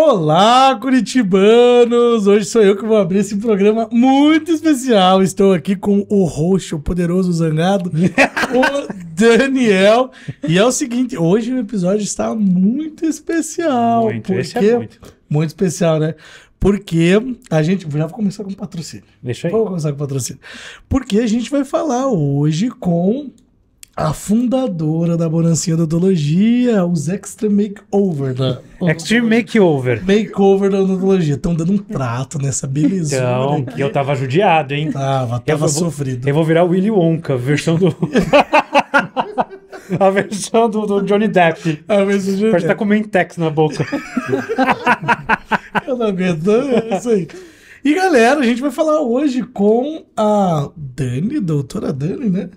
Olá, curitibanos! Hoje sou eu que vou abrir esse programa muito especial. Estou aqui com o roxo, o poderoso zangado, o Daniel. E é o seguinte, hoje o episódio está muito especial. Muito, porque... esse é muito. Muito especial, né? Porque a gente. Já vou começar com patrocínio. Deixa aí. Vou começar com patrocínio. Porque a gente vai falar hoje com a fundadora da Bonancinha da Odologia, os Extreme Makeover da. Extreme Makeover. Makeover da Odologia. Estão dando um trato nessa beleza. Então, eu tava judiado, hein? Tava, tava eu sofrido. Vou, eu vou virar o Willy Wonka, versão do. a versão do, do, Johnny Depp. A versão do Johnny Parece tá Depp. tá com Mentex na boca. eu não aguento, é isso aí. E galera, a gente vai falar hoje com a Dani, doutora Dani, né?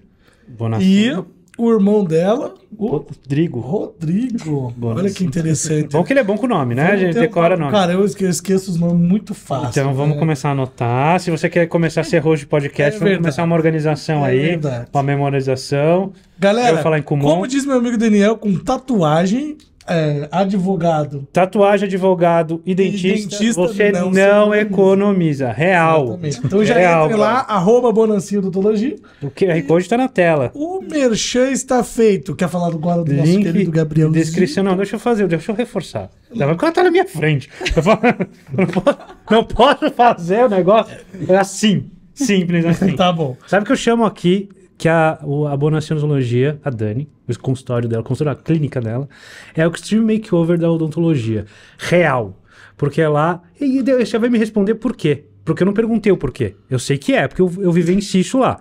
E o irmão dela, o Rodrigo. Rodrigo. Olha que interessante. Bom que ele é bom com o nome, né? Vamos a gente ter... decora o nome. Cara, eu esqueço, os nomes muito fácil. Então vamos né? começar a anotar. Se você quer começar a ser host de podcast, é vamos começar uma organização é aí, verdade. uma memorização. Galera, como diz meu amigo Daniel, com tatuagem é, advogado. Tatuagem, advogado e dentista, e dentista você não, não economiza. Real. Exatamente. Então já Real, entre lá, cara. arroba Bonancinho Odontologia. O QR Code está na tela. O merchan está feito. Quer falar agora do nosso Link, querido Gabriel? Descrição, não, deixa eu fazer, deixa eu reforçar. Não, porque colocar tá na minha frente. não, posso, não posso fazer o negócio é assim. Simples assim. tá bom. Sabe o que eu chamo aqui? que a, a boa nacionologia, a Dani, o consultório dela, o consultório, a clínica dela, é o Extreme Makeover da odontologia. Real. Porque é lá. E você vai me responder por quê. Porque eu não perguntei o porquê. Eu sei que é, porque eu, eu vivencio isso lá.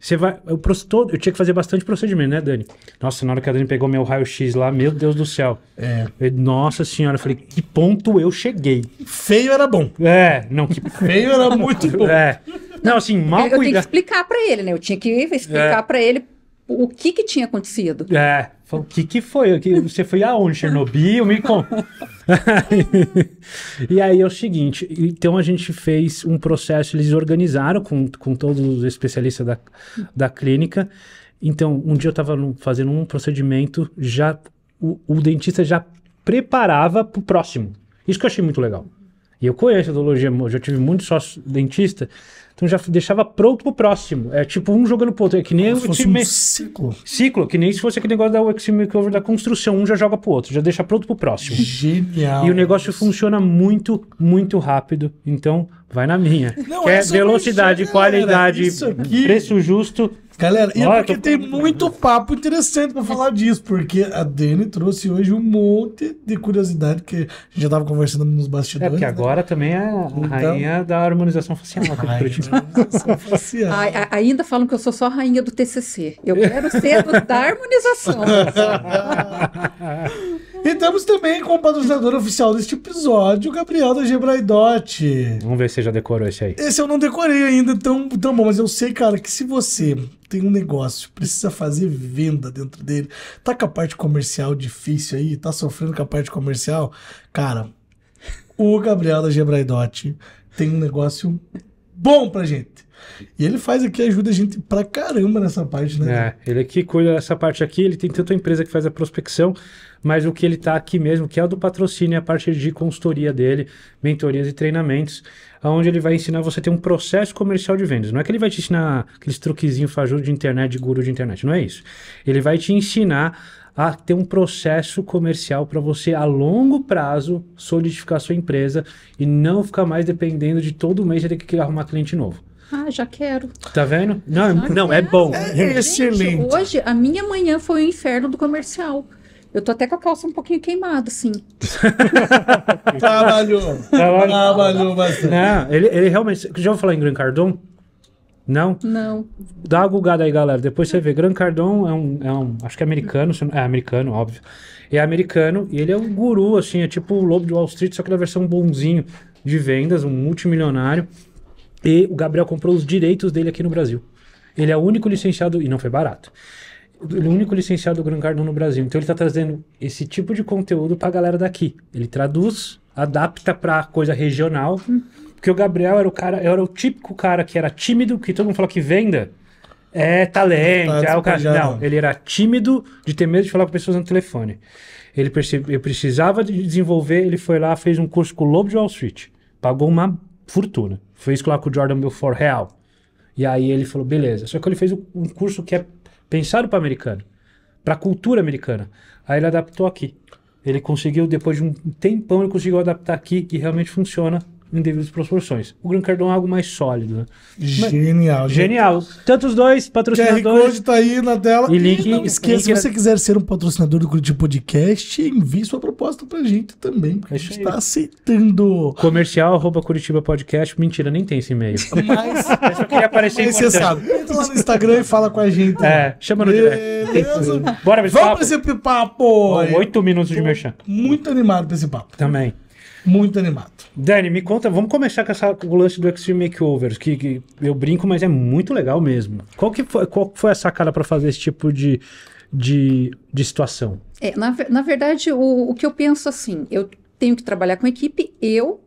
Você vai. Eu, todo, eu tinha que fazer bastante procedimento, né, Dani? Nossa, na hora que a Dani pegou meu raio-x lá, meu Deus do céu. É. Eu, nossa senhora, eu falei, que ponto eu cheguei. Feio era bom. É, não, que. Feio era muito bom. É. Não, assim, mal eu, cuidado. Eu tinha que explicar para ele, né? Eu tinha que explicar é. para ele o que que tinha acontecido. É, o que que foi? Você foi aonde? Chernobyl? Me conta. e aí é o seguinte, então a gente fez um processo, eles organizaram com, com todos os especialistas da, da clínica. Então, um dia eu estava fazendo um procedimento, já o, o dentista já preparava para o próximo. Isso que eu achei muito legal. E eu conheço a odologia, eu já tive muitos sócios dentistas então já deixava pronto pro próximo. É tipo um jogando pro outro. É que nem Como o time... um ciclo. Ciclo, que nem se fosse aquele negócio da UX Makeover da construção. Um já joga pro outro, já deixa pronto pro próximo. Genial. E o negócio isso. funciona muito, muito rápido. Então, vai na minha. Não, Quer é velocidade, qualidade, preço justo Galera, e é porque tem muito papo interessante para falar disso, porque a Dani trouxe hoje um monte de curiosidade que a gente já tava conversando nos é, bastidores. É, porque né? agora né? também é a então... rainha da harmonização facial. Né? harmonização facial. A, a, ainda falam que eu sou só rainha do TCC. Eu quero ser do, da harmonização. E temos também como patrocinador oficial deste episódio o Gabriel da Gebraidote. Vamos ver se você já decorou esse aí. Esse eu não decorei ainda tão, tão bom, mas eu sei, cara, que se você tem um negócio, precisa fazer venda dentro dele, tá com a parte comercial difícil aí, tá sofrendo com a parte comercial, cara, o Gabriel da Gebraidote tem um negócio bom pra gente. E ele faz aqui, ajuda a gente pra caramba nessa parte, né? É, ele aqui cuida dessa parte aqui, ele tem tanto a empresa que faz a prospecção, mas o que ele tá aqui mesmo, que é o do patrocínio, é a parte de consultoria dele, mentorias e treinamentos, onde ele vai ensinar você a ter um processo comercial de vendas. Não é que ele vai te ensinar aqueles truquezinhos fajudo de internet, de guru de internet, não é isso. Ele vai te ensinar a ter um processo comercial para você a longo prazo solidificar sua empresa e não ficar mais dependendo de todo mês ter que arrumar cliente novo. Ah, já quero. Tá vendo? Não, é não é bom. É, excelente. Gente, hoje, a minha manhã foi o inferno do comercial. Eu tô até com a calça um pouquinho queimada, sim. trabalhou. Trabalhou bastante. Não, ele, ele realmente. Já vou falar em Green Cardon? Não? Não. Dá uma googada aí, galera. Depois você vê. Gran Cardon é um, é um acho que é americano, é americano, óbvio. É americano e ele é um guru, assim, é tipo o Lobo de Wall Street, só que na versão bonzinho de vendas, um multimilionário. E o Gabriel comprou os direitos dele aqui no Brasil. Ele é o único licenciado, e não foi barato, é o único licenciado do Gran Cardon no Brasil. Então ele tá trazendo esse tipo de conteúdo pra galera daqui. Ele traduz, adapta pra coisa regional. Uhum. Porque o Gabriel era o cara, era o típico cara que era tímido, que todo mundo fala que venda é talento. Tá é o cara. Não, ele era tímido de ter medo de falar com pessoas no telefone. Ele, percebe, precisava de desenvolver, ele foi lá, fez um curso com o Lobo de Wall Street. Pagou uma fortuna. Fez lá com o Jordan Belfort Real. E aí ele falou, beleza. Só que ele fez um curso que é pensado para americano, para cultura americana. Aí ele adaptou aqui. Ele conseguiu, depois de um tempão, ele conseguiu adaptar aqui que realmente funciona em devidas proporções. O Gran Cardone é algo mais sólido, né? Genial. Mas, genial. Tanto os dois, patrocinadores. QR Code tá aí na tela. E link. E não esqueça, link... se você é- quiser ser um patrocinador do Curitiba Podcast, envie sua proposta pra gente também, porque a gente aí. tá aceitando. Comercial, arroba Curitiba Podcast. Mentira, nem tem esse e-mail. Mas... Mas eu queria aparecer Mas você sabe. Entra lá no Instagram e fala com a gente. É, chama no Beleza. direct. Bora Vamos papo. pra esse papo. Oito minutos Tô de merchan. Muito animado pra esse papo. Também. Muito animado. Dani, me conta, vamos começar com, essa, com o lance do Extreme Makeover, que, que, eu brinco, mas é muito legal mesmo. Qual que foi, qual foi a sacada para fazer esse tipo de, de, de situação? É, na, na verdade, o, o que eu penso assim, eu tenho que trabalhar com equipe, eu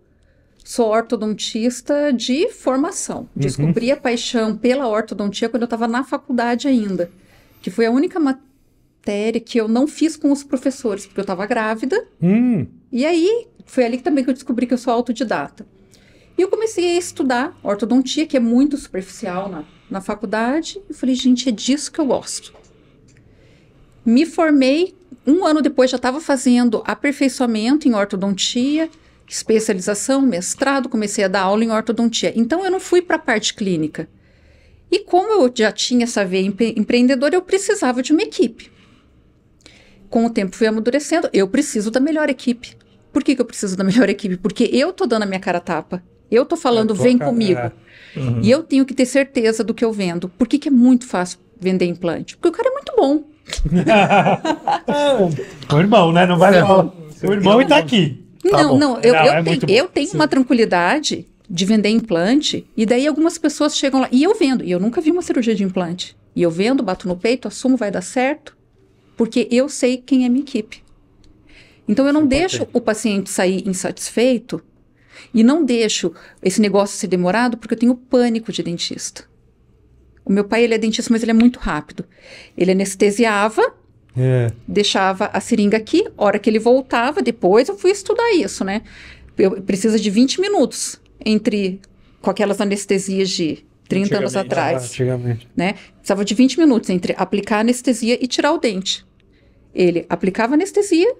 sou ortodontista de formação. Uhum. Descobri a paixão pela ortodontia quando eu estava na faculdade ainda, que foi a única matéria que eu não fiz com os professores, porque eu estava grávida. Hum. E aí, foi ali também que eu descobri que eu sou autodidata. E eu comecei a estudar ortodontia, que é muito superficial na, na faculdade. E falei, gente, é disso que eu gosto. Me formei, um ano depois já estava fazendo aperfeiçoamento em ortodontia, especialização, mestrado, comecei a dar aula em ortodontia. Então eu não fui para a parte clínica. E como eu já tinha essa veia empre empreendedora, eu precisava de uma equipe. Com o tempo fui amadurecendo, eu preciso da melhor equipe. Por que, que eu preciso da melhor equipe? Porque eu tô dando a minha cara tapa. Eu tô falando, eu é, vem comigo. É. Uhum. E eu tenho que ter certeza do que eu vendo. Por que, que é muito fácil vender implante? Porque o cara é muito bom. o irmão, né? Não vai levar. O irmão está aqui. Tá não, não, eu, não, eu, é tenho, eu tenho uma tranquilidade de vender implante, e daí algumas pessoas chegam lá. E eu vendo, e eu nunca vi uma cirurgia de implante. E eu vendo, bato no peito, assumo, vai dar certo, porque eu sei quem é minha equipe. Então eu não Sim, é deixo o paciente sair insatisfeito e não deixo esse negócio ser demorado porque eu tenho pânico de dentista. O meu pai ele é dentista, mas ele é muito rápido. Ele anestesiava, é. deixava a seringa aqui, hora que ele voltava, depois eu fui estudar isso, né? Eu, precisa de 20 minutos entre com aquelas anestesias de 30 anos atrás. Ah, antigamente. Né? Precisava de 20 minutos entre aplicar a anestesia e tirar o dente. Ele aplicava a anestesia,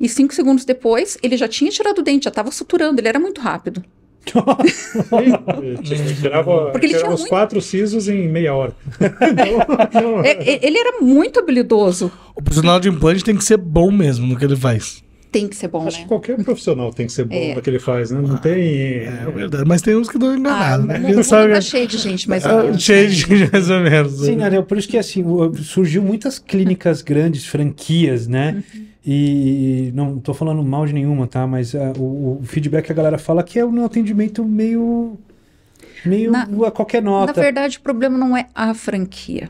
e cinco segundos depois, ele já tinha tirado o dente, já estava suturando, ele era muito rápido. Porque ele tirava os muito... quatro sisos em meia hora. é, ele era muito habilidoso. O profissional de implante tem que ser bom mesmo no que ele faz. Tem que ser bom, Acho né? que qualquer profissional tem que ser bom é. no que ele faz, né? Não ah, tem... É verdade, mas tem uns que dão enganado, ah, né? Não, sabe... tá cheio de gente, mais ah, ou menos. Cheio de gente, mais ou menos. Né? Sim, Ariel, por isso que, assim, surgiu muitas clínicas grandes, franquias, né? Uhum e não estou falando mal de nenhuma, tá? Mas uh, o, o, feedback que a galera fala que é um atendimento meio. meio na, a qualquer nota. Na verdade, o problema não é a franquia.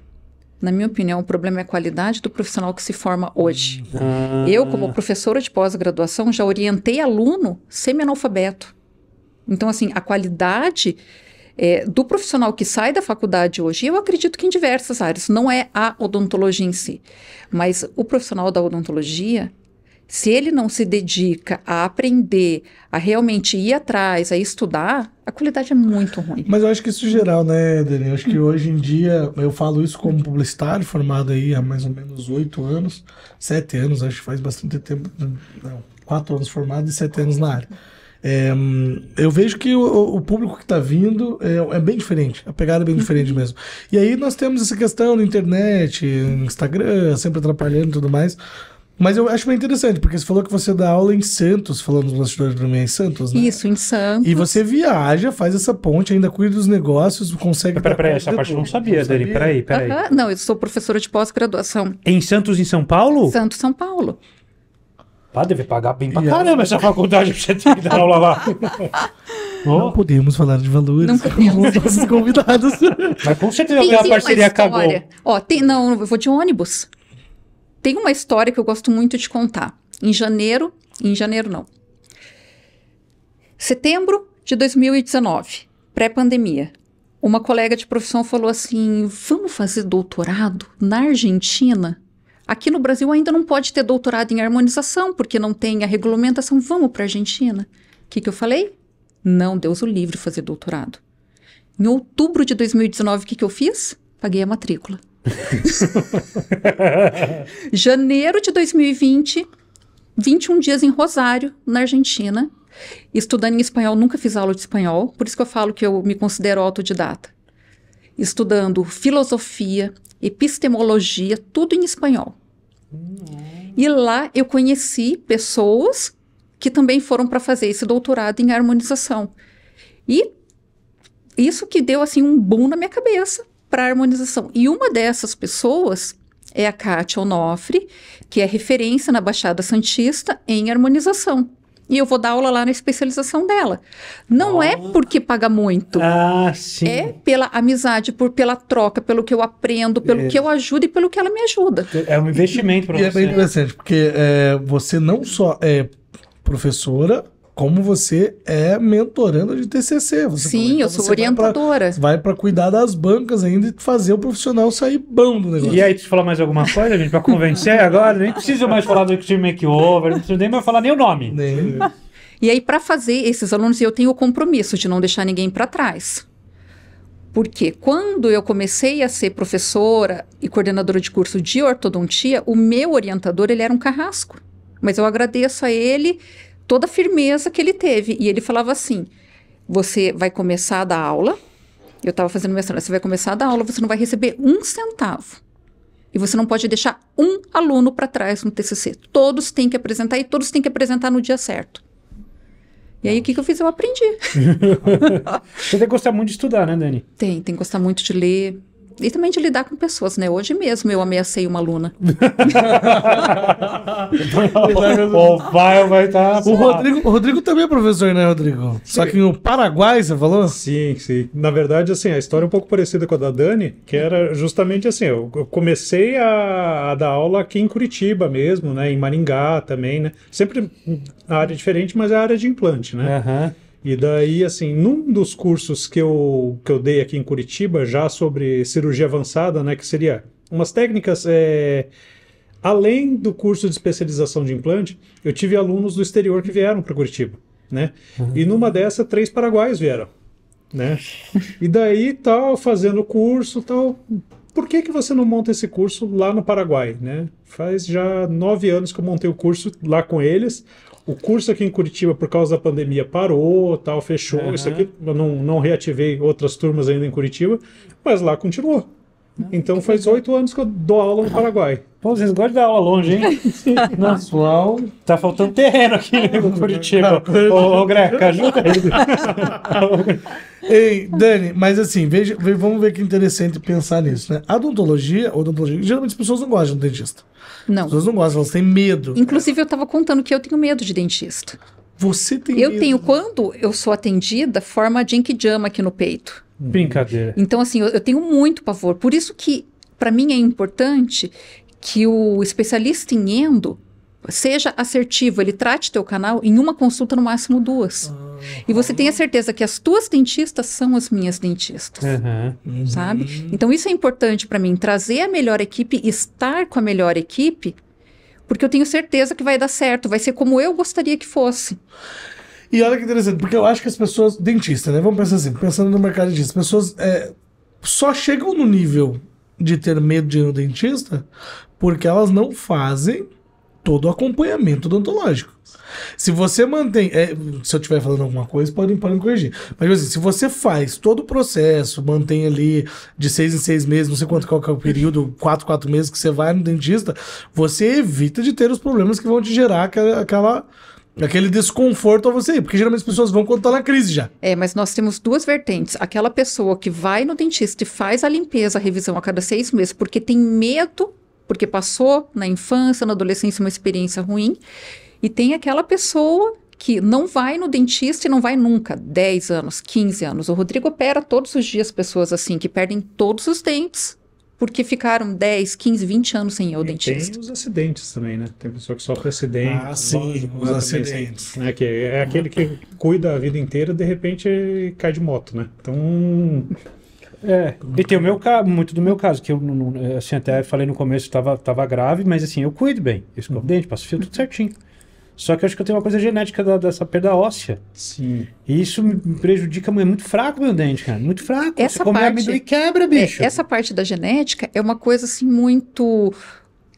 Na minha opinião, o problema é a qualidade do profissional que se forma hoje. Ah. Eu, como professora de pós-graduação, já orientei aluno semi-analfabeto. Então, assim, a qualidade é, do profissional que sai da faculdade hoje, eu acredito que em diversas áreas, não é a odontologia em si, mas o profissional da odontologia, se ele não se dedica a aprender, a realmente ir atrás, a estudar, a qualidade é muito ruim. Mas eu acho que isso é geral, né, Dani? Eu acho que hoje em dia, eu falo isso como publicitário, formado aí há mais ou menos oito anos, sete anos, acho que faz bastante tempo, não, quatro anos formado e sete anos na área. É, eu vejo que o, o público que está vindo é, é, bem diferente, a pegada é bem diferente uhum. mesmo. E aí nós temos essa questão na internet, Instagram, sempre atrapalhando e tudo mais. Mas eu acho bem interessante, porque você falou que você dá aula em Santos, falando dos bastidores também em Santos, né? Isso, em Santos. E você viaja, faz essa ponte, ainda cuida dos negócios, consegue... Peraí, peraí, essa parte eu não sabia, Dani, peraí, peraí. Uh -huh. Não, eu sou professora de pós-graduação. Em Santos, em São Paulo? Santos, São Paulo deve pagar bem pra é. caramba essa faculdade pra você ter que dar aula lá. Não oh. podemos falar de valores não podemos. com os nossos convidados. Mas com certeza tem, a parceria acabou. Ó, tem, não, eu vou de ônibus. Tem uma história que eu gosto muito de contar. Em janeiro, em janeiro não. Setembro de 2019, pré-pandemia. Uma colega de profissão falou assim: "Vamos fazer doutorado na Argentina?" Aqui no Brasil ainda não pode ter doutorado em harmonização, porque não tem a regulamentação. Vamos para a Argentina. O que, que eu falei? Não, Deus o livre fazer doutorado. Em outubro de 2019, o que, que eu fiz? Paguei a matrícula. Janeiro de 2020, 21 dias em Rosário, na Argentina, estudando em espanhol. Nunca fiz aula de espanhol, por isso que eu falo que eu me considero autodidata. Estudando filosofia, epistemologia, tudo em espanhol. Uhum. E lá eu conheci pessoas que também foram para fazer esse doutorado em harmonização. E isso que deu assim um boom na minha cabeça para harmonização. E uma dessas pessoas é a Kátia Onofre, que é referência na Baixada Santista em harmonização e eu vou dar aula lá na especialização dela. Não é porque paga muito. Ah, sim. É pela amizade, por pela troca, pelo que eu aprendo, pelo é. que eu ajudo e pelo que ela me ajuda. É, é um investimento para você. E é bem interessante, porque é, você não só é professora, como você é mentoranda de TCC. Você Sim, eu então sou orientadora. Vai para cuidar das bancas ainda e fazer o profissional sair bom do negócio. E aí, te falar mais alguma coisa, gente, para convencer agora? Nem precisa mais falar do time makeover, não precisa nem mais falar nem o nome. Nem. e aí, para fazer esses alunos, eu tenho o compromisso de não deixar ninguém para trás. Porque quando eu comecei a ser professora e coordenadora de curso de ortodontia, o meu orientador ele era um carrasco. Mas eu agradeço a ele toda a firmeza que ele teve. E ele falava assim: você vai começar a dar aula. Eu estava fazendo mestrado. Você vai começar a dar aula, você não vai receber um centavo. E você não pode deixar um aluno para trás no TCC. Todos têm que apresentar e todos têm que apresentar no dia certo. E aí, o que, que eu fiz? Eu aprendi. você tem que gostar muito de estudar, né, Dani? Tem, tem que gostar muito de ler, e também de lidar com pessoas, né? Hoje mesmo eu ameacei uma aluna. o pai vai estar. Tá... O Rodrigo, o Rodrigo também é professor, né, Rodrigo? Só que no Paraguai, você falou? Sim, sim. Na verdade, assim, a história é um pouco parecida com a da Dani, que era justamente assim: eu comecei a, a dar aula aqui em Curitiba mesmo, né? Em Maringá também, né? Sempre na área diferente, mas é a área de implante, né? Aham. Uhum. E daí, assim, num dos cursos que eu, que eu dei aqui em Curitiba, já sobre cirurgia avançada, né, que seria umas técnicas. É, além do curso de especialização de implante, eu tive alunos do exterior que vieram para Curitiba, né? Uhum. E numa dessas três paraguaios vieram, né? E daí, tal, fazendo o curso, tal. Por que, que você não monta esse curso lá no Paraguai, né? Faz já nove anos que eu montei o curso lá com eles o curso aqui em Curitiba, por causa da pandemia, parou, tal, fechou. Uhum. Isso aqui eu não, não reativei outras turmas ainda em Curitiba, mas lá continuou. Né? Então faz oito anos que eu dou aula no Paraguai. Pô, vocês gostam de dar aula longe, hein? sua aula. Tá faltando terreno aqui no Curitiba. ô, ô, Greca, ajuda aí. Ei, Dani, mas assim, veja, vamos ver que interessante pensar nisso, né? A odontologia, odontologia, geralmente as pessoas não gostam de dentista. Não. As pessoas não gostam, elas têm medo. Inclusive, eu estava contando que eu tenho medo de dentista. Você tem Eu medo. tenho, quando eu sou atendida, forma de enquijama aqui no peito. Brincadeira. Então, assim, eu, eu tenho muito pavor. Por isso que, para mim, é importante que o especialista em endo seja assertivo, ele trate teu canal em uma consulta, no máximo duas. Ah, e você tenha certeza que as tuas dentistas são as minhas dentistas. Uhum, sabe? Então isso é importante para mim, trazer a melhor equipe, estar com a melhor equipe, porque eu tenho certeza que vai dar certo, vai ser como eu gostaria que fosse. E olha que interessante, porque eu acho que as pessoas. Dentista, né? Vamos pensar assim, pensando no mercado de dentista, as pessoas é, só chegam no nível de ter medo de ir no dentista porque elas não fazem todo o acompanhamento odontológico. Se você mantém. É, se eu estiver falando alguma coisa, podem, podem corrigir. Mas tipo assim, se você faz todo o processo, mantém ali de seis em seis meses, não sei quanto qual é o período, quatro, quatro meses que você vai no dentista, você evita de ter os problemas que vão te gerar aquela, aquela Aquele desconforto a você, porque geralmente as pessoas vão quando tá na crise já. É, mas nós temos duas vertentes. Aquela pessoa que vai no dentista e faz a limpeza, a revisão a cada seis meses, porque tem medo, porque passou na infância, na adolescência uma experiência ruim. E tem aquela pessoa que não vai no dentista e não vai nunca, 10 anos, 15 anos. O Rodrigo opera todos os dias pessoas assim, que perdem todos os dentes porque ficaram 10, 15, 20 anos sem ir ao e dentista. Tem os acidentes também, né? Tem pessoa que sofre acidente. Ah, sim, os assim, acidentes. Né? Que é aquele que cuida a vida inteira de repente cai de moto, né? Então. É, e tem o meu caso, muito do meu caso, que eu assim, até falei no começo, estava tava grave, mas assim, eu cuido bem, escovo uhum. dente, passo fio, tudo certinho. Só que eu acho que eu tenho uma coisa genética da, dessa perda óssea. Sim. E isso me prejudica, é muito fraco meu dente, cara. Muito fraco. Essa Você come parte, amendoim e quebra, é, bicho. É, essa parte da genética é uma coisa assim muito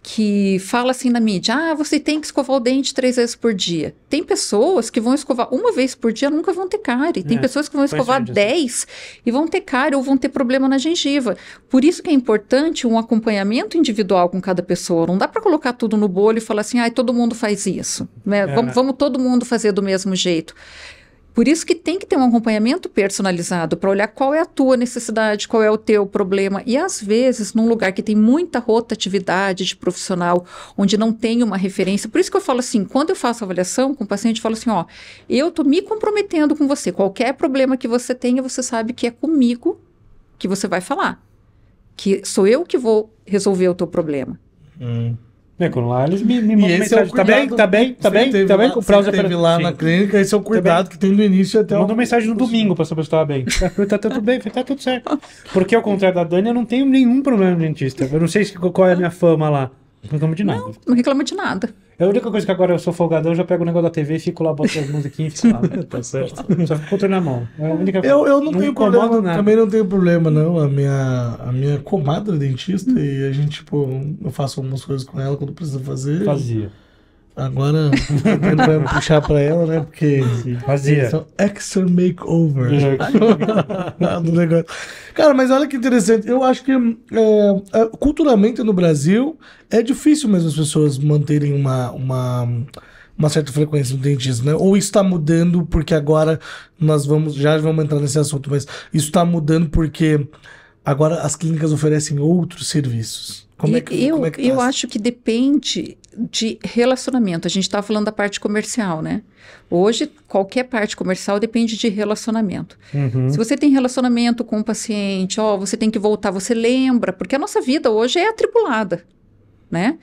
que fala assim na mídia: ah, você tem que escovar o dente três vezes por dia. Tem pessoas que vão escovar uma vez por dia nunca vão ter cárie. Tem é, pessoas que vão é, escovar dez e vão ter cárie ou vão ter problema na gengiva. Por isso que é importante um acompanhamento individual com cada pessoa. Não dá para colocar tudo no bolho e falar assim: ah, todo mundo faz isso. Né? É. Vamos, vamos todo mundo fazer do mesmo jeito. Por isso que tem que ter um acompanhamento personalizado para olhar qual é a tua necessidade, qual é o teu problema. E às vezes, num lugar que tem muita rotatividade de profissional, onde não tem uma referência. Por isso que eu falo assim, quando eu faço avaliação com o paciente, eu falo assim, ó, eu tô me comprometendo com você. Qualquer problema que você tenha, você sabe que é comigo que você vai falar. Que sou eu que vou resolver o teu problema. Hum. Né, quando lá eles me, me mandam é mensagem. É cuidado, tá bem, tá, tá bem, tá bem, tá bem. Comprar os aparelhos. lá Sim. na clínica, esse é o tá cuidado tá que tem do início até. Manda mensagem no domingo pra saber se tava bem. tá tudo bem, tá tudo certo. Porque ao contrário da Dani, eu não tenho nenhum problema no dentista. Eu não sei qual é a minha fama lá. Não reclamo de nada. Não, não reclamo de nada. É a única coisa que agora eu sou folgadão, eu já pego o negócio da TV e fico lá, boto as musiquinhas e fico lá. tá certo. Só fico controle na mão. É a única eu, eu não, não tenho problema, nada. também não tenho problema, não. A minha, a minha comadre é dentista hum. e a gente, tipo, eu faço algumas coisas com ela quando precisa fazer. Fazia. Agora tentando vai puxar pra ela, né? Porque fazia são extra makeover é. Cara, mas olha que interessante. Eu acho que é, é, culturalmente no Brasil é difícil mesmo as pessoas manterem uma, uma, uma certa frequência no dentista, né? Ou está mudando porque agora nós vamos. Já vamos entrar nesse assunto, mas isso está mudando porque agora as clínicas oferecem outros serviços. Como é que, é eu, é que tá? eu acho que depende de relacionamento. A gente estava falando da parte comercial, né? Hoje, qualquer parte comercial depende de relacionamento. Uhum. Se você tem relacionamento com o paciente, ó, você tem que voltar, você lembra, porque a nossa vida hoje é atribulada, né?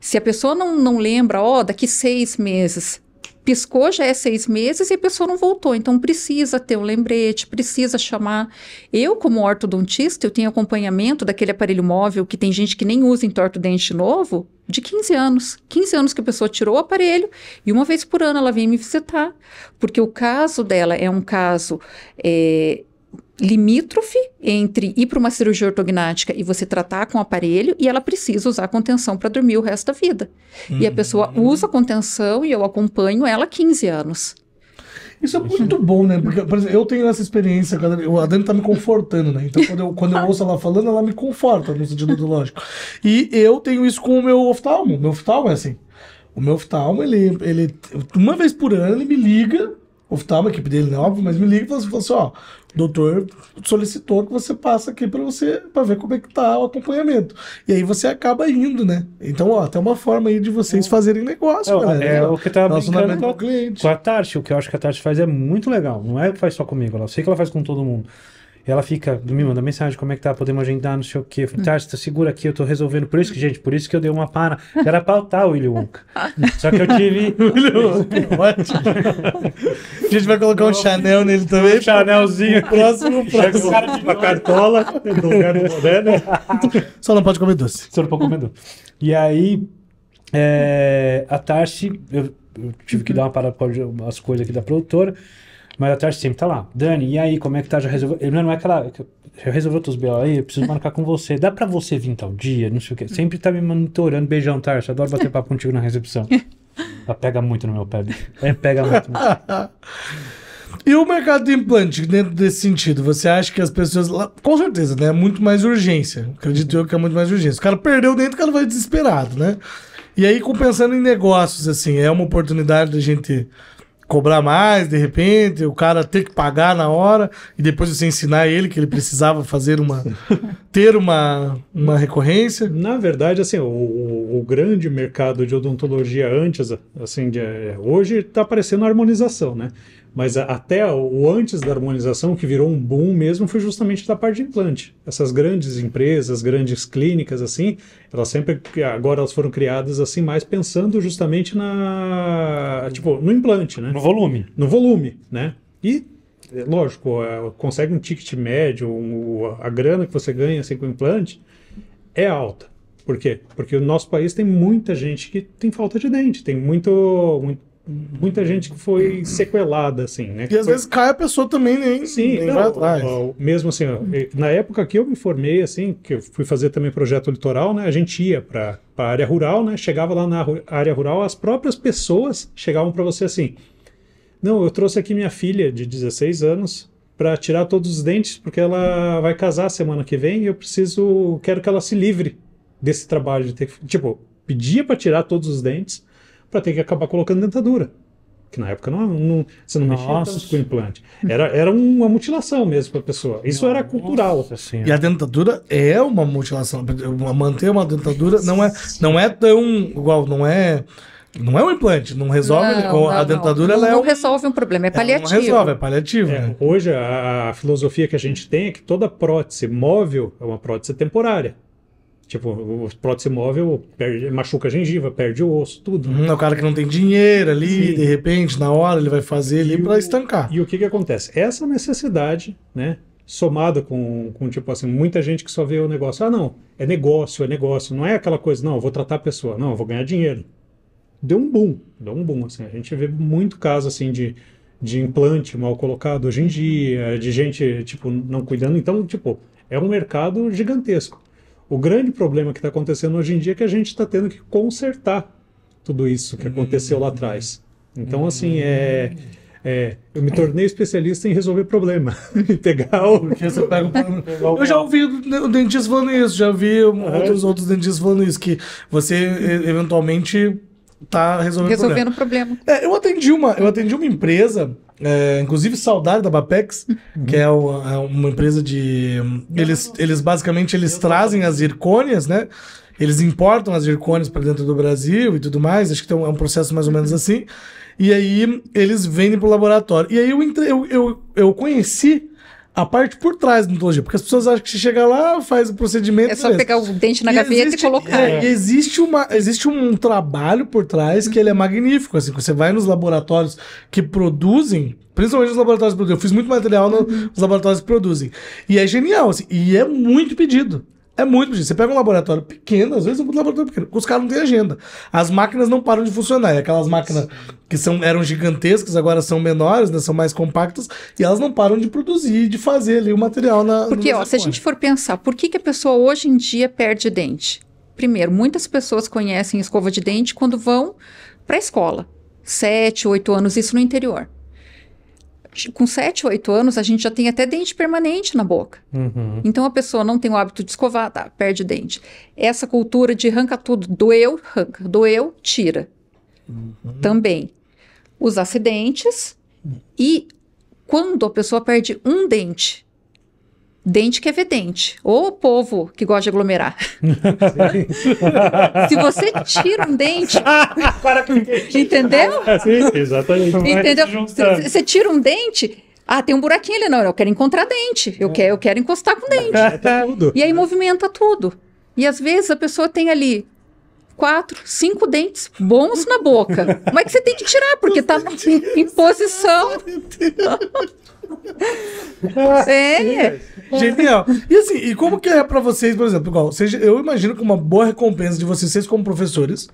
Se a pessoa não, não lembra, ó, daqui seis meses piscou já é seis meses e a pessoa não voltou. Então precisa ter um lembrete, precisa chamar. Eu, como ortodontista, eu tenho acompanhamento daquele aparelho móvel que tem gente que nem usa em torto dente novo de 15 anos. 15 anos que a pessoa tirou o aparelho e uma vez por ano ela vem me visitar. Porque o caso dela é um caso. É, limítrofe entre ir para uma cirurgia ortognática e você tratar com o aparelho e ela precisa usar contenção para dormir o resto da vida. Uhum. E a uhum. pessoa usa contenção e eu acompanho ela há 15 anos. Isso é muito bom, né? Porque, por exemplo, eu tenho essa experiência, a Dani tá me confortando, né? Então, quando eu, quando eu ouço ela falando, ela me conforta, no sentido do lógico. E eu tenho isso com o meu oftalmo. Meu oftalmo é assim. O meu oftalmo, ele, ele uma vez por ano, ele me liga oftalmo, a equipe dele não, né, óbvio, mas me liga e falou assim, assim, ó, o doutor solicitou que você passe aqui para você, para ver como é que tá o acompanhamento. E aí você acaba indo, né? Então, ó, tem uma forma aí de vocês uhum. fazerem negócio, é, galera. É, né? o que eu tava brincando com, com a Tarte, o que eu acho que a Tarte faz é muito legal, não é que faz só comigo, ela, eu sei que ela faz com todo mundo ela fica, me manda mensagem, como é que tá, podemos agendar, não sei o quê. Eu falei, tá, você segura aqui, eu tô resolvendo. Por isso que, gente, por isso que eu dei uma para. Era pautar tá o Willy Wonka. Só que eu tive... Ótimo. A gente vai colocar um Chanel nele também. Um Chanelzinho. Próximo, próximo. Cara de uma cartola. Né? Só não pode comer doce. Só não pode comer doce. E aí, é, a Tarsi, eu, eu tive que dar uma parada por as coisas aqui da produtora. Mas a sempre tá lá. Dani, e aí, como é que tá? Já resolveu? Ele não é aquela. É já resolveu teus B.O. aí? Eu preciso marcar com você. Dá pra você vir tal dia? Não sei o quê. Sempre tá me monitorando. Beijão, Tarte. Adoro bater papo contigo na recepção. Ela pega muito no meu pé. Ela é, pega muito. E o mercado do implante, dentro desse sentido, você acha que as pessoas. Com certeza, né? É muito mais urgência. Acredito eu que é muito mais urgência. O cara perdeu dentro, o cara vai desesperado, né? E aí, pensando em negócios, assim, é uma oportunidade da gente cobrar mais, de repente, o cara ter que pagar na hora e depois você ensinar ele que ele precisava fazer uma ter uma, uma recorrência? Na verdade, assim, o, o grande mercado de odontologia antes, assim, de, é, hoje está aparecendo a harmonização, né? Mas até o antes da harmonização, o que virou um boom mesmo foi justamente da parte de implante. Essas grandes empresas, grandes clínicas, assim, elas sempre, agora elas foram criadas assim, mais pensando justamente na, tipo, no implante, né? No volume. No volume, né? E é, lógico, é, consegue um ticket médio, um, a grana que você ganha assim, com o implante é alta. Por quê? Porque o nosso país tem muita gente que tem falta de dente, tem muito, muito muita gente que foi sequelada, assim, né? E às foi... vezes cai a pessoa também nem, Sim, nem não, vai atrás. Mesmo assim, na época que eu me formei, assim, que eu fui fazer também projeto litoral, né? A gente ia para a área rural, né? Chegava lá na área rural, as próprias pessoas chegavam para você assim, não, eu trouxe aqui minha filha de 16 anos para tirar todos os dentes, porque ela vai casar semana que vem e eu preciso, quero que ela se livre desse trabalho de ter, tipo, pedia para tirar todos os dentes para ter que acabar colocando dentadura. Que na época não, não você não mexia tanto com implante. Era, era uma mutilação mesmo para a pessoa. Isso era cultural. E a dentadura é uma mutilação. Manter uma dentadura não é, não é tão igual, não é. Não é um implante, não resolve. Não, não, a dentadura não, ela é. Não um... resolve um problema, é paliativo. É, não resolve, é paliativo. É, né? Hoje, a, a, filosofia que a gente tem é que toda prótese móvel é uma prótese temporária. Tipo, o prótese móvel perde, machuca a gengiva, perde o osso, tudo. Né? Hum, é o cara que não tem dinheiro ali, Sim. de repente, na hora, ele vai fazer ali para estancar. E o que, que acontece? Essa necessidade, né? Somada com, com, tipo assim, muita gente que só vê o negócio. Ah, não, é negócio, é negócio. Não é aquela coisa, não, eu vou tratar a pessoa. Não, eu vou ganhar dinheiro. Deu um boom, deu um boom, assim. A gente vê muito caso, assim, de, de implante mal colocado hoje em dia, de gente, tipo, não cuidando. Então, tipo, é um mercado gigantesco. O grande problema que está acontecendo hoje em dia é que a gente está tendo que consertar tudo isso que aconteceu lá atrás. Então, uhum. assim, é, é, eu me tornei especialista em resolver problema Legal. Porque você pega o problema. Eu já ouvi o dentista falando isso, já vi uhum. outros, outros dentistas falando isso, que você eventualmente está resolvendo, resolvendo problema. problema. É, eu atendi uma, eu atendi uma empresa é, inclusive, saudade da Bapex, que é, é, uma empresa de. Eles, eles basicamente eles trazem as zircônias, né? Eles importam as zircônias para dentro do Brasil e tudo mais. Acho que é um processo mais ou menos assim. E aí eles vendem para o laboratório. E aí eu, entre, eu, eu, eu conheci a parte por trás da odontologia. Porque as pessoas acham que você chega lá, faz o procedimento. É só pegar o dente na e gaveta existe, e colocar. É, existe, uma, existe um trabalho por trás que ele é magnífico. Assim, você vai nos laboratórios que produzem. Principalmente nos laboratórios que produzem. Eu fiz muito material uhum. nos laboratórios que produzem. E é genial, assim, e é muito pedido. É muito, difícil. Você pega um laboratório pequeno, às vezes é um laboratório pequeno, os caras não têm agenda. As máquinas não param de funcionar. aquelas máquinas que são, eram gigantescas, agora são menores, né, são mais compactas, e elas não param de produzir, de fazer ali o material na. Porque, ó, se a gente for pensar, por que, que a pessoa hoje em dia perde dente? Primeiro, muitas pessoas conhecem escova de dente quando vão para a escola. Sete, oito anos, isso no interior com 7, 8 anos, a gente já tem até dente permanente na boca. Uhum. Então a pessoa não tem o hábito de escovar, tá, perde dente. Essa cultura de arranca tudo, doeu, arranca, doeu, tira. Uhum. Também. Os acidentes e quando a pessoa perde um dente, dente que é vedente, ou o povo que gosta de aglomerar. Se você tira um dente, entendeu? É Sim, exatamente. Entendeu? Você tira um dente, ah, tem um buraquinho ali, não, eu quero encontrar dente, eu, é. quero, eu quero encostar com dente. É e aí movimenta tudo. E às vezes a pessoa tem ali quatro, cinco dentes bons na boca, mas é que você tem que tirar porque está em, em posição sim é. Genial. E assim, e como que é para vocês, por exemplo, igual, seja, eu imagino que uma boa recompensa de vocês, vocês como professores,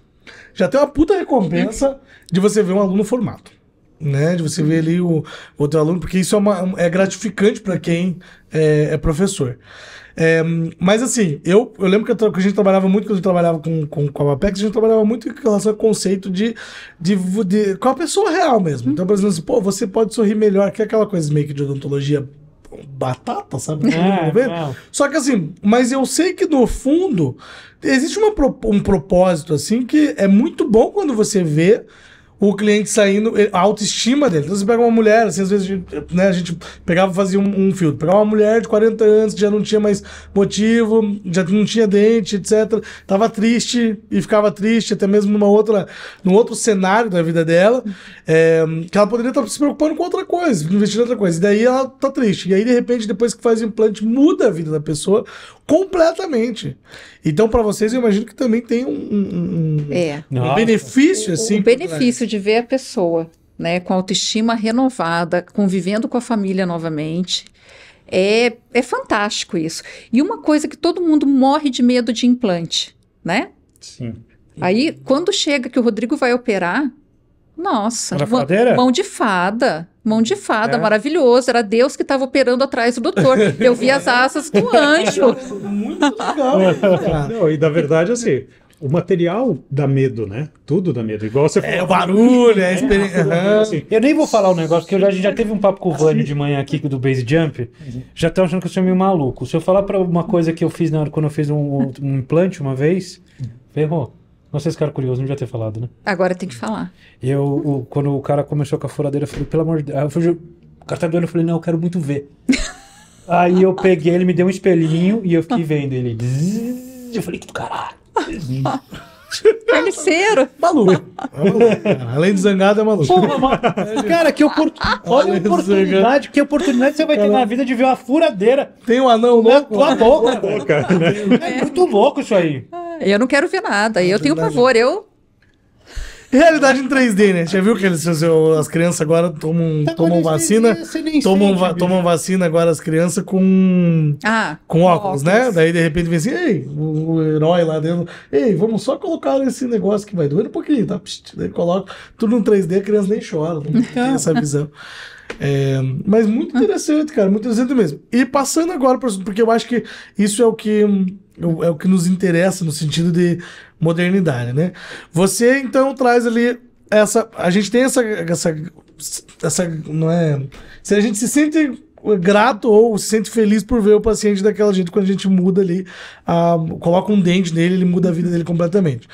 já tem uma puta recompensa de você ver um aluno formado. Né, de você ver ali o outro aluno, porque isso é, uma, é gratificante para quem é, é professor. É, mas assim, eu, eu lembro que, eu, que a gente trabalhava muito, quando gente trabalhava com, com, com a Apex, a gente trabalhava muito em relação ao conceito de, de, de com a pessoa real mesmo. Uhum. Então, por exemplo, assim, pô, você pode sorrir melhor, que é aquela coisa meio que de odontologia batata, sabe? É, tipo, é. Só que assim, mas eu sei que no fundo existe uma, um propósito assim que é muito bom quando você vê o cliente saindo, a autoestima dele. Então você pega uma mulher, assim, às vezes né, a gente pegava fazia um, um filtro. Pegava uma mulher de 40 anos que já não tinha mais motivo, já não tinha dente, etc. Tava triste e ficava triste, até mesmo numa outra, num outro cenário da vida dela, é, que ela poderia estar se preocupando com outra coisa, investindo em outra coisa. E daí ela tá triste. E aí, de repente, depois que faz o implante, muda a vida da pessoa completamente. Então, para vocês, eu imagino que também tem um, um, um, é. um benefício, assim. Um benefício de ver a pessoa, né, com autoestima renovada, convivendo com a família novamente. É, é fantástico isso. E uma coisa que todo mundo morre de medo de implante, né? Sim. Aí, quando chega que o Rodrigo vai operar, nossa, mão de fada. Mão de fada, é. maravilhoso. Era Deus que estava operando atrás do doutor. Eu vi as asas do anjo. Muito legal. Não, e da verdade, assim, o material dá medo, né? Tudo dá medo. Igual você É, o barulho, é a é, experiência. Uhum. Assim. Eu nem vou falar o um negócio, porque a gente já teve um papo com o Vani de manhã aqui do Base Jump. Já estão achando que eu sou meio maluco. Se eu falar para uma coisa que eu fiz na hora quando eu fiz um, um implante uma vez, hum. ferrou. Não sei se cara é curioso não devia ter falado, né? Agora tem que falar. Eu, o, quando o cara começou com a furadeira, eu falei, pelo amor de Deus. fui, o cara tá doendo, eu falei, não, eu quero muito ver. Aí eu peguei, ele me deu um espelhinho e eu fiquei vendo ele. Eu falei, que do caralho. Carniceiro. Maluco. Além de zangado, é maluco. Cara, que olha a oportunidade. Que oportunidade você vai ter na vida de ver uma furadeira. Tem um anão louco. Na tua boca. Né? É muito louco isso aí. Eu não quero ver nada. eu tenho pavor. Eu Realidade em 3D, né? Já viu que eles, as crianças agora tomam, tá tomam vacina? Tomam, va tomam vacina agora as crianças com, ah, com óculos, óculos, né? Daí de repente vem assim, ei, o, o, herói lá dentro, ei, vamos só colocar esse negócio que vai doer um pouquinho, tá? Psh, daí coloca tudo em 3D, a criança nem chora, não tem então. essa visão. É, mas muito interessante, cara, muito interessante mesmo. E passando agora, porque eu acho que isso é o que é o que nos interessa no sentido de modernidade, né? Você então traz ali essa, a gente tem essa, essa, essa não é? Se a gente se sente grato ou se sente feliz por ver o paciente daquela gente quando a gente muda ali, a, coloca um dente nele, ele muda a vida dele completamente.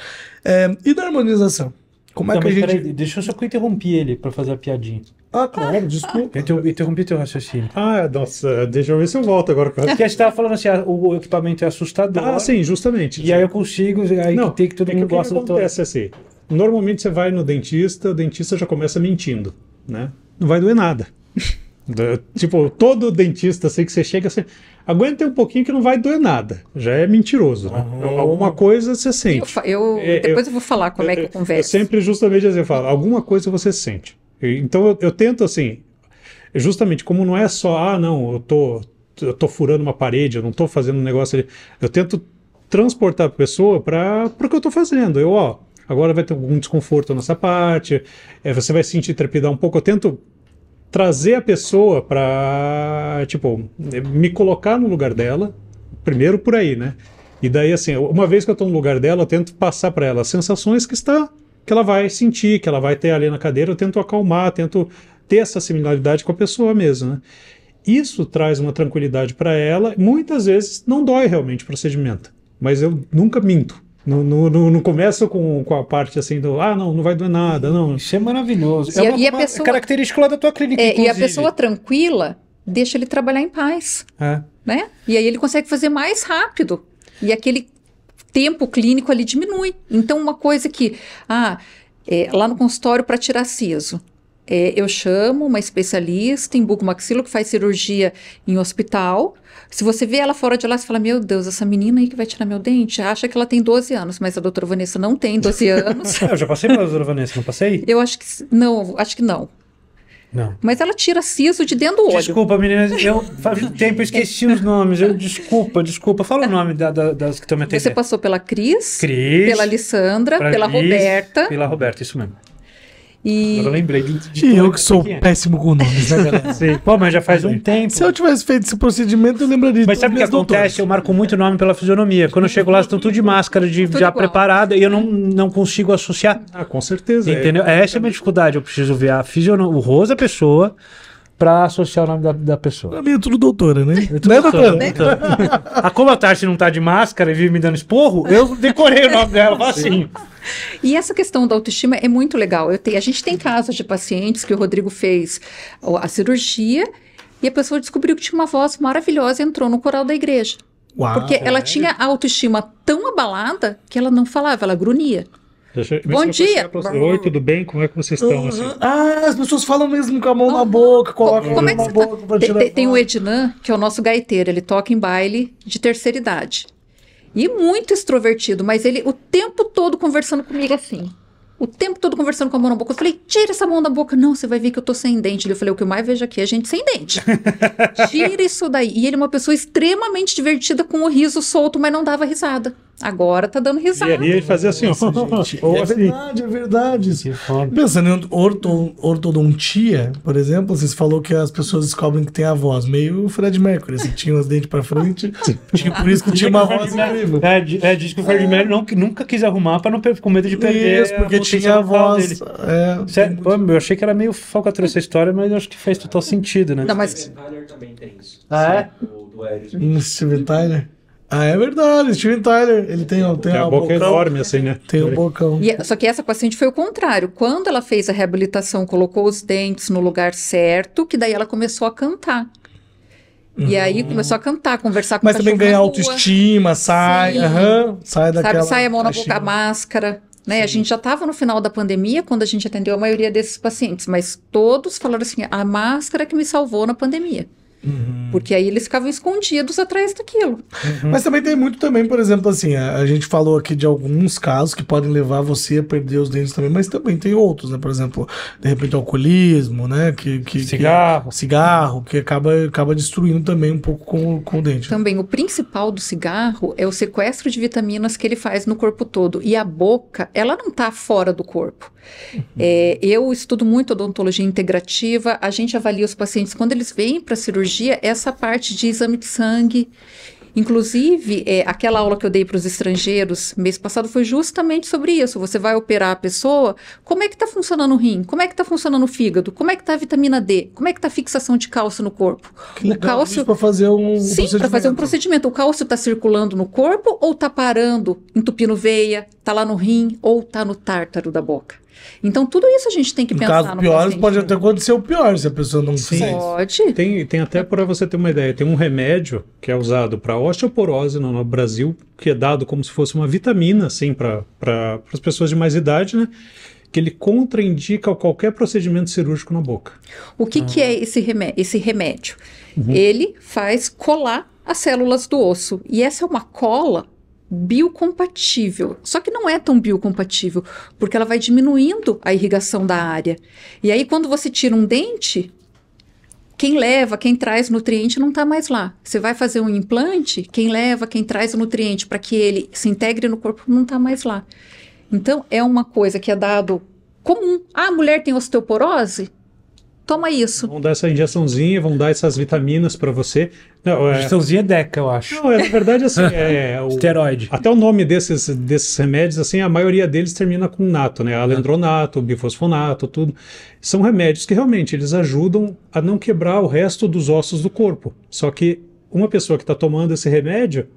É, e da harmonização, como é que a gente? Peraí, deixa eu só que eu interrompi ele para fazer a piadinha. Ah, claro, desculpa. Eu interrompi teu raciocínio. Ah, nossa, deixa eu ver se eu volto agora. Porque a gente estava falando assim, ah, o equipamento é assustador. Ah, sim, justamente. E sim. aí eu consigo, aí Não, que tem que todo é mundo que gosta que acontece é assim, normalmente você vai no dentista, o dentista já começa mentindo, né? Não vai doer nada. tipo, todo dentista assim que você chega, você aguenta um pouquinho que não vai doer nada. Já é mentiroso, né? Alguma coisa você sente. Eu, eu é, depois eu, eu, vou falar como eu, é que eu converso. Eu sempre justamente assim, eu falo, alguma coisa você sente. Então eu, eu tento assim, justamente como não é só, ah, não, eu tô, eu tô furando uma parede, eu não tô fazendo um negócio ali. Eu tento transportar a pessoa para o que eu tô fazendo. Eu, ó, agora vai ter algum desconforto nessa parte, é, você vai sentir trepidar um pouco. Eu tento trazer a pessoa para, tipo, me colocar no lugar dela, primeiro por aí, né? E daí, assim, uma vez que eu tô no lugar dela, eu tento passar para ela as sensações que está que ela vai sentir, que ela vai ter ali na cadeira. Eu tento acalmar, tento ter essa similaridade com a pessoa mesmo. Né? Isso traz uma tranquilidade para ela. Muitas vezes não dói realmente o procedimento, mas eu nunca minto. Não, não, não, não começa com, com a parte assim do ah, não, não vai doer nada, não. Isso é maravilhoso. E, é uma, e a pessoa, característica lá da tua clínica. É, e a pessoa tranquila deixa ele trabalhar em paz. É. Né? E aí ele consegue fazer mais rápido. E aquele tempo clínico ali diminui. Então, uma coisa que, ah, é, lá no consultório para tirar siso. É, eu chamo uma especialista em bucomaxilo que faz cirurgia em hospital. Se você vê ela fora de lá, você fala: Meu Deus, essa menina aí que vai tirar meu dente acha que ela tem 12 anos, mas a doutora Vanessa não tem 12 anos. É, eu já passei pela doutora Vanessa, não passei? Eu acho que não, acho que não. Não. Mas ela tira siso de dentro do olho. Desculpa, meninas, eu faz tempo eu esqueci os nomes. Eu, desculpa, desculpa. Fala o nome da, da, das que estão me atendendo. Você passou pela Cris, Cris pela Alessandra, pela Cris, Roberta. Pela Roberta, isso mesmo. E... lembrei de, de E eu que sou péssimo com nomes, né, galera? Pô, mas já faz um tempo. Se eu tivesse feito esse procedimento, eu lembraria Mas sabe o que acontece? Doutores. Eu marco muito nome pela fisionomia. Quando eu chego lá, estão tudo de máscara, de, tudo já igual. preparada, e eu não, não consigo associar. Ah, com certeza. É. Entendeu? É, Essa é a minha dificuldade. Eu preciso ver a fisionomia, o rosto da pessoa para associar o nome da, da pessoa. Pra mim é tudo doutora, né? É tudo não é doutora? Né? Ah, como a Tati não tá de máscara e vive me dando esporro, eu decorei o nome dela assim. E essa questão da autoestima é muito legal. Eu a gente tem casos de pacientes que o Rodrigo fez a cirurgia e a pessoa descobriu que tinha uma voz maravilhosa e entrou no coral da igreja. Uau, porque é? ela tinha a autoestima tão abalada que ela não falava, ela grunhia. Deixa, Bom dia. Oi, tudo bem? Como é que vocês estão? Assim? Ah, as pessoas falam mesmo com a mão uhum. na boca, colocam Como a é mão é na tá? boca tá? tirar tem, tem o Ednan, que é o nosso gaiteiro, ele toca em baile de terceira idade. E muito extrovertido, mas ele o tempo todo conversando comigo assim. O tempo todo conversando com a mão na boca. Eu falei, tira essa mão da boca. Não, você vai ver que eu tô sem dente. Ele falou, o que eu mais vejo aqui é gente sem dente. tira isso daí. E ele é uma pessoa extremamente divertida, com o riso solto, mas não dava risada. Agora tá dando risada. E aí ele fazia assim, Nossa, ó. é assim. verdade, é verdade. Pensando em orto, ortodontia, por exemplo, você falou que as pessoas descobrem que tem a voz. Meio o Fred Mercury, assim, tinha os dentes pra frente, tinha, tipo, por isso que tinha uma voz incrível. É, é, diz que o Fred é. Mercury não, nunca quis arrumar pra não com medo de perder. Isso, porque a tinha a voz. É, é pô, eu achei que era meio falcatrua essa história, mas acho que faz total sentido, né? Não, mas... Ah, é? O do Eric. Steven Tyler. Ah, é verdade. Steven Tyler, ele tem, tem, tem boca bocão, enorme, assim, né? Tem um bocão. E, é, só que essa paciente foi o contrário. Quando ela fez a reabilitação, colocou os dentes no lugar certo, que daí ela começou a cantar. Uhum. E aí começou a cantar, conversar com Mas também ganha autoestima, sai, uhum, sai daquela... Sabe, sai a mão na boca, a máscara. Né? A gente já estava no final da pandemia quando a gente atendeu a maioria desses pacientes, mas todos falaram assim: a máscara que me salvou na pandemia. Uhum. Porque aí eles ficavam escondidos atrás daquilo. Uhum. Mas também tem muito também, por exemplo, assim, a, a, gente falou aqui de alguns casos que podem levar você a perder os dentes também, mas também tem outros, né? Por exemplo, de repente alcoolismo, né? Que, que cigarro. Que, cigarro, que acaba, acaba destruindo também um pouco com, com o dente. Também, o principal do cigarro é o sequestro de vitaminas que ele faz no corpo todo. E a boca, ela não está fora do corpo. Uhum. É, eu estudo muito odontologia integrativa, a gente avalia os pacientes quando eles vêm para cirurgia cirurgia essa parte de exame de sangue. Inclusive, é, aquela aula que eu dei para os estrangeiros mês passado foi justamente sobre isso. Você vai operar a pessoa, como é que está funcionando o rim? Como é que está funcionando o fígado? Como é que está a vitamina D? Como é que está a fixação de cálcio no corpo? Que o cálcio para fazer um Sim, para fazer um procedimento. O cálcio está circulando no corpo ou está parando, entupindo veia, está lá no rim ou está no tártaro da boca? Então, tudo isso a gente tem que no pensar caso, no pior, pode até acontecer o pior se a pessoa não Sim. fizer Pode. Tem, tem até para você ter uma ideia, tem um remédio que é usado para osteoporose no, no Brasil, que é dado como se fosse uma vitamina, assim, para pra, as pessoas de mais idade, né? que ele contraindica qualquer procedimento cirúrgico na boca. O que, ah. que é ah. esse, remé esse remédio? Uhum. Ele faz colar as células do osso. E essa é uma cola biocompatível. Só que não é tão biocompatível, porque ela vai diminuindo a irrigação da área. E aí, quando você tira um dente, quem leva, quem traz nutriente não está mais lá. Você vai fazer um implante, quem leva, quem traz o nutriente para que ele se integre no corpo não está mais lá. Então, é uma coisa que é dado comum. Ah, a mulher tem osteoporose? toma isso. Vão dar essa injeçãozinha, vão dar essas vitaminas para você. Não, é... Injeçãozinha é Deca, eu acho. Não, é, na verdade, assim, é... o... Esteroide. Até o nome desses, desses remédios, assim, a maioria deles termina com nato, né? Alendronato, bifosfonato, tudo. São remédios que realmente eles ajudam a não quebrar o resto dos ossos do corpo. Só que uma pessoa que está tomando esse remédio,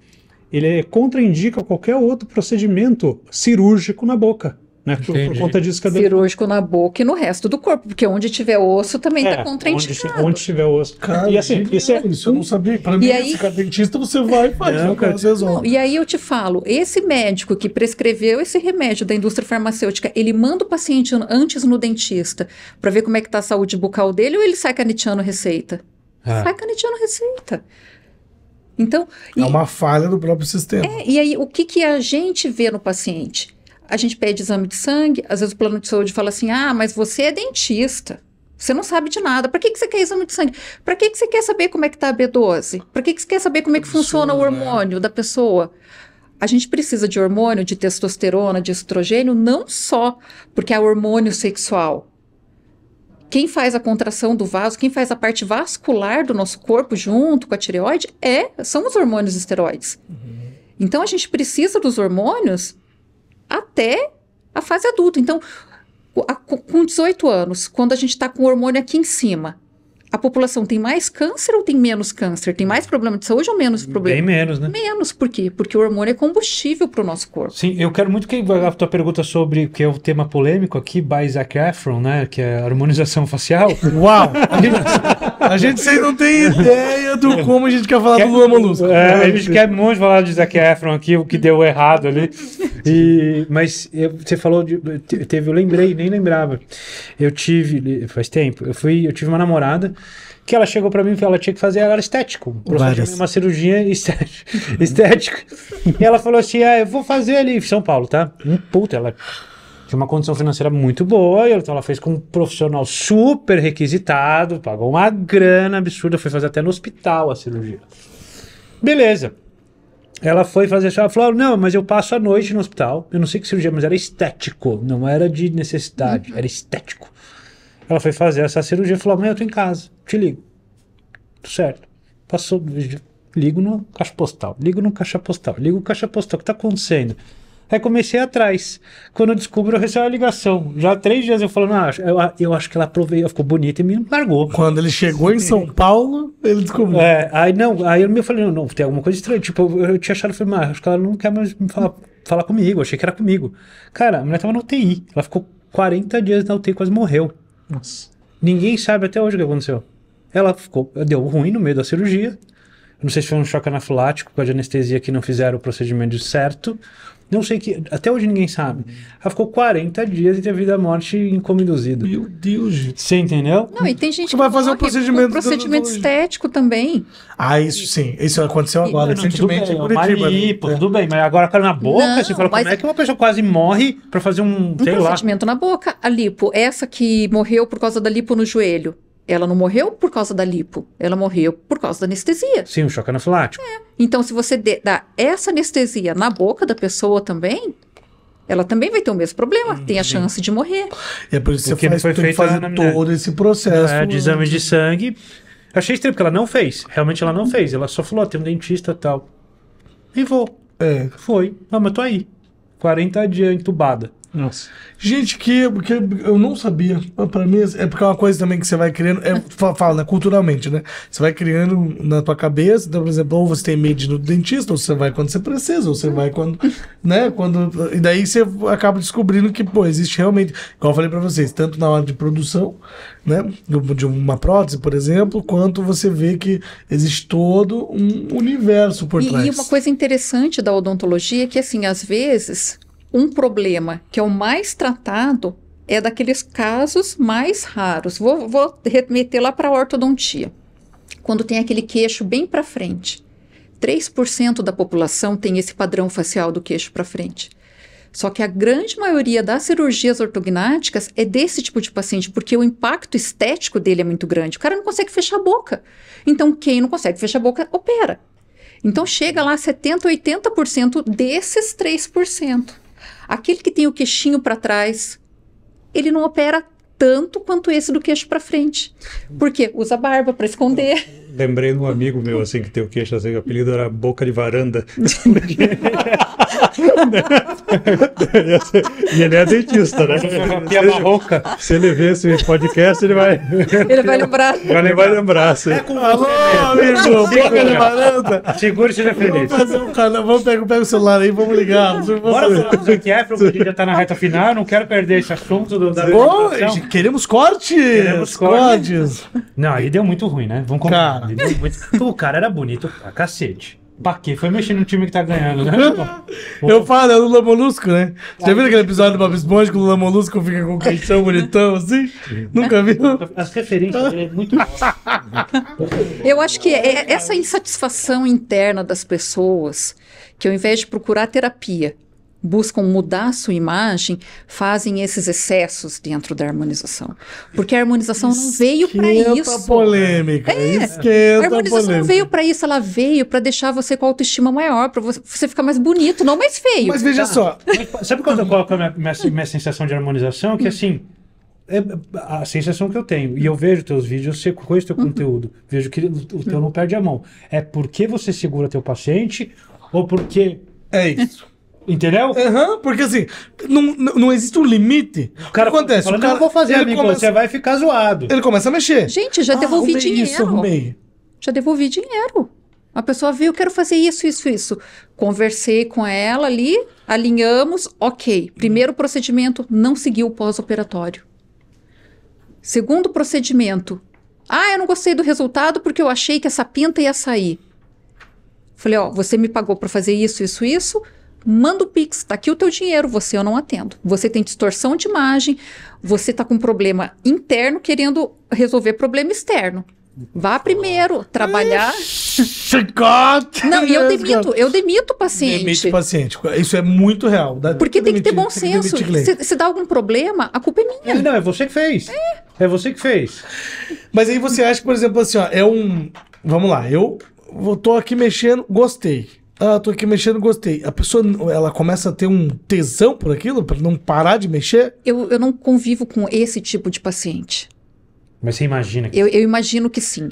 ele contraindica qualquer outro procedimento cirúrgico na boca né? Por, por, conta disso, cada... cirúrgico na boca e no resto do corpo, porque onde tiver osso também está é, contraindicado. Onde, onde tiver osso. Cara, e assim, isso, é... isso eu não sabia. Para mim, aí... ficar dentista, você vai e faz. Não, né, cara, não, e aí eu te falo, esse médico que prescreveu esse remédio da indústria farmacêutica, ele manda o paciente antes no dentista para ver como é que tá a saúde bucal dele ou ele sai caneteando receita? Ah. Sai caneteando receita. Então, é e, uma falha do próprio sistema. É, e aí, o que, que a gente vê no paciente? a gente pede exame de sangue, às vezes o plano de saúde fala assim: ah, mas você é dentista. Você não sabe de nada. Para que, que você quer exame de sangue? Para que, que você quer saber como é que tá a B12? Para que, que você quer saber como é que funciona o né? hormônio da pessoa? A gente precisa de hormônio, de testosterona, de estrogênio, não só porque é hormônio sexual. Quem faz a contração do vaso, quem faz a parte vascular do nosso corpo junto com a tireoide é são os hormônios esteroides. Uhum. Então a gente precisa dos hormônios até a fase adulta. Então, a, com 18 anos, quando a gente está com o hormônio aqui em cima, a população tem mais câncer ou tem menos câncer? Tem mais problema de saúde ou menos problema? Tem menos, né? Menos, por quê? Porque o hormônio é combustível para o nosso corpo. Sim, eu quero muito que a tua pergunta sobre, que é o tema polêmico aqui, by Zac Efron, né? Que é a harmonização facial. Uau! A gente, a gente não tem ideia do como a gente quer falar quer, do Lula Molusco. É, a gente quer muito falar de Zac Efron aqui, o que deu errado ali. E, mas eu, você falou de. Teve, eu lembrei, nem lembrava. Eu tive. Faz tempo. Eu fui, eu tive uma namorada que ela chegou para mim e ela tinha que fazer era estético, uma cirurgia estética. estética. e ela falou assim: "Ah, eu vou fazer ali em São Paulo, tá?" Um puta, ela tinha uma condição financeira muito boa, então ela fez com um profissional super requisitado, pagou uma grana absurda, foi fazer até no hospital a cirurgia. Beleza ela foi fazer ela falou, não, mas eu passo a noite no hospital, eu não sei que cirurgia, mas era estético, não era de necessidade, uhum. era estético. Ela foi fazer essa cirurgia e falou, amanhã eu tô em casa, te ligo. Tudo certo. Passou, ligo no caixa postal, ligo no caixa postal, ligo no caixa postal, o que tá acontecendo? Aí comecei atrás. Quando eu descubro, eu recebo a ligação. Já há três dias eu falo, ah, eu, ah, eu acho que ela aproveitou, ficou bonita e me largou. Quando ele chegou em São Paulo, ele descobriu. É, aí não, aí eu me falei, não, não, tem alguma coisa estranha. Tipo, eu, eu tinha achado, eu falei, mas acho que ela não quer mais me falar, falar comigo, eu achei que era comigo. Cara, a mulher tava na UTI. Ela ficou 40 dias na UTI, quase morreu. Nossa. Ninguém sabe até hoje o que aconteceu. Ela ficou, deu ruim no meio da cirurgia. Não sei se foi um choque anafilático com a anestesia que não fizeram o procedimento certo, não sei que. Até hoje ninguém sabe. Ela ficou 40 dias e teve vida morte em coma induzido. Meu Deus. Você entendeu? Não, e tem gente que, vai fazer um procedimento. Um procedimento estético também. Ah, isso sim. Isso aconteceu e, agora, recentemente. Né? Tudo bem, é. tudo bem, mas agora cara na boca, não, você fala, como é que uma pessoa quase morre pra fazer um. Um procedimento lá. na boca, a lipo. Essa que morreu por causa da lipo no joelho. Ela não morreu por causa da lipo, ela morreu por causa da anestesia. Sim, o choque anafilático. É. Então, se você dá essa anestesia na boca da pessoa também, ela também vai ter o mesmo problema, hum, tem a chance de morrer. É por isso que você faz, foi fazer todo esse processo. É, de exame né? de sangue. Achei estranho, porque ela não fez. Realmente ela não fez. Ela só falou, oh, tem um dentista tal. E vou. É. Foi. Ah, mas tô aí. 40 dias entubada. Nossa. Gente, que, que eu não sabia. Pra mim, é porque é uma coisa também que você vai criando. É, fala, né, culturalmente, né? Você vai criando na tua cabeça. Então, por exemplo, ou você tem medo no dentista, ou você vai quando você precisa, ou você vai quando. né? Quando, e daí você acaba descobrindo que, pô, existe realmente. Igual eu falei pra vocês, tanto na hora de produção, né? De uma prótese, por exemplo, quanto você vê que existe todo um universo por e, trás. E uma coisa interessante da odontologia é que, assim, às vezes um problema que é o mais tratado é daqueles casos mais raros. Vou, vou remeter lá para a ortodontia. Quando tem aquele queixo bem para frente. 3% da população tem esse padrão facial do queixo para frente. Só que a grande maioria das cirurgias ortognáticas é desse tipo de paciente, porque o impacto estético dele é muito grande. O cara não consegue fechar a boca. Então, quem não consegue fechar a boca, opera. Então, chega lá 70%, 80% desses 3%. Aquele que tem o queixinho para trás, ele não opera tanto quanto esse do queixo para frente. Porque usa barba para esconder. Lembrei de um amigo meu assim que tem o queixo assim, o apelido era boca de varanda. e ele é dentista, né? Se ele, se ele ver esse podcast, ele vai. Ele vai lembrar. Ele vai lembrar, sim. É com Alô, amigo, boca de maranta. Segure-se na frente. Vamos vamos pegar, pega o celular aí, vamos ligar. Bora falar o que é, porque já tá na reta final, não quero perder esse assunto do, da. Bom, queremos cortes! Queremos cortes! Não, aí deu muito ruim, né? Vamos comprar. Cara. Muito... O cara era bonito pra cacete quê? foi mexer no time que tá ganhando, né? eu falo, é o Lula Molusco, né? Já viu aquele episódio do Bob Esponja que o Lula Molusco fica com o queixão bonitão assim? Nunca viu? As referências dele é muito Eu acho que é essa insatisfação interna das pessoas que ao invés de procurar terapia, buscam mudar sua imagem fazem esses excessos dentro da harmonização. Porque a harmonização Esquenta não veio para isso. A polêmica. É. Esquenta a harmonização polêmica. não veio para isso, ela veio para deixar você com autoestima maior, para você ficar mais bonito, não mais feio. Mas veja tá. só. sabe quando eu coloco a minha, minha, minha sensação de harmonização? Que assim, é a sensação que eu tenho. E eu vejo teus vídeos, eu conheço teu uhum. conteúdo, vejo que o teu não perde a mão. É porque você segura teu paciente ou porque. É isso. Entendeu? Uhum, porque assim, não, não existe um limite. O cara o que acontece, fala, o cara não vou fazer, amigo, começa, você vai ficar zoado. Ele começa a mexer. Gente, já ah, devolvi dinheiro. Isso, arrumei. Já devolvi dinheiro. A pessoa veio, eu quero fazer isso, isso, isso. Conversei com ela ali, alinhamos, ok. Primeiro procedimento, não seguiu o pós-operatório. Segundo procedimento, ah, eu não gostei do resultado porque eu achei que essa pinta ia sair. Falei, ó, você me pagou para fazer isso, isso, isso manda o Pix, tá aqui o teu dinheiro, você eu não atendo. Você tem distorção de imagem, você tá com um problema interno querendo resolver problema externo. Vá primeiro trabalhar. Chicote! Não, e eu demito, eu demito o paciente. Demite o paciente. Isso é muito real. Porque tem que ter bom senso. Se, se dá algum problema, a culpa é minha. Não, é você que fez. É. é você que fez. Mas aí você acha, por exemplo, assim, ó, é um. Vamos lá, eu tô aqui mexendo, gostei. Ah, tô aqui mexendo, gostei. A pessoa, ela começa a ter um tesão por aquilo, para não parar de mexer? Eu, eu não convivo com esse tipo de paciente. Mas você imagina que... eu, eu imagino que sim.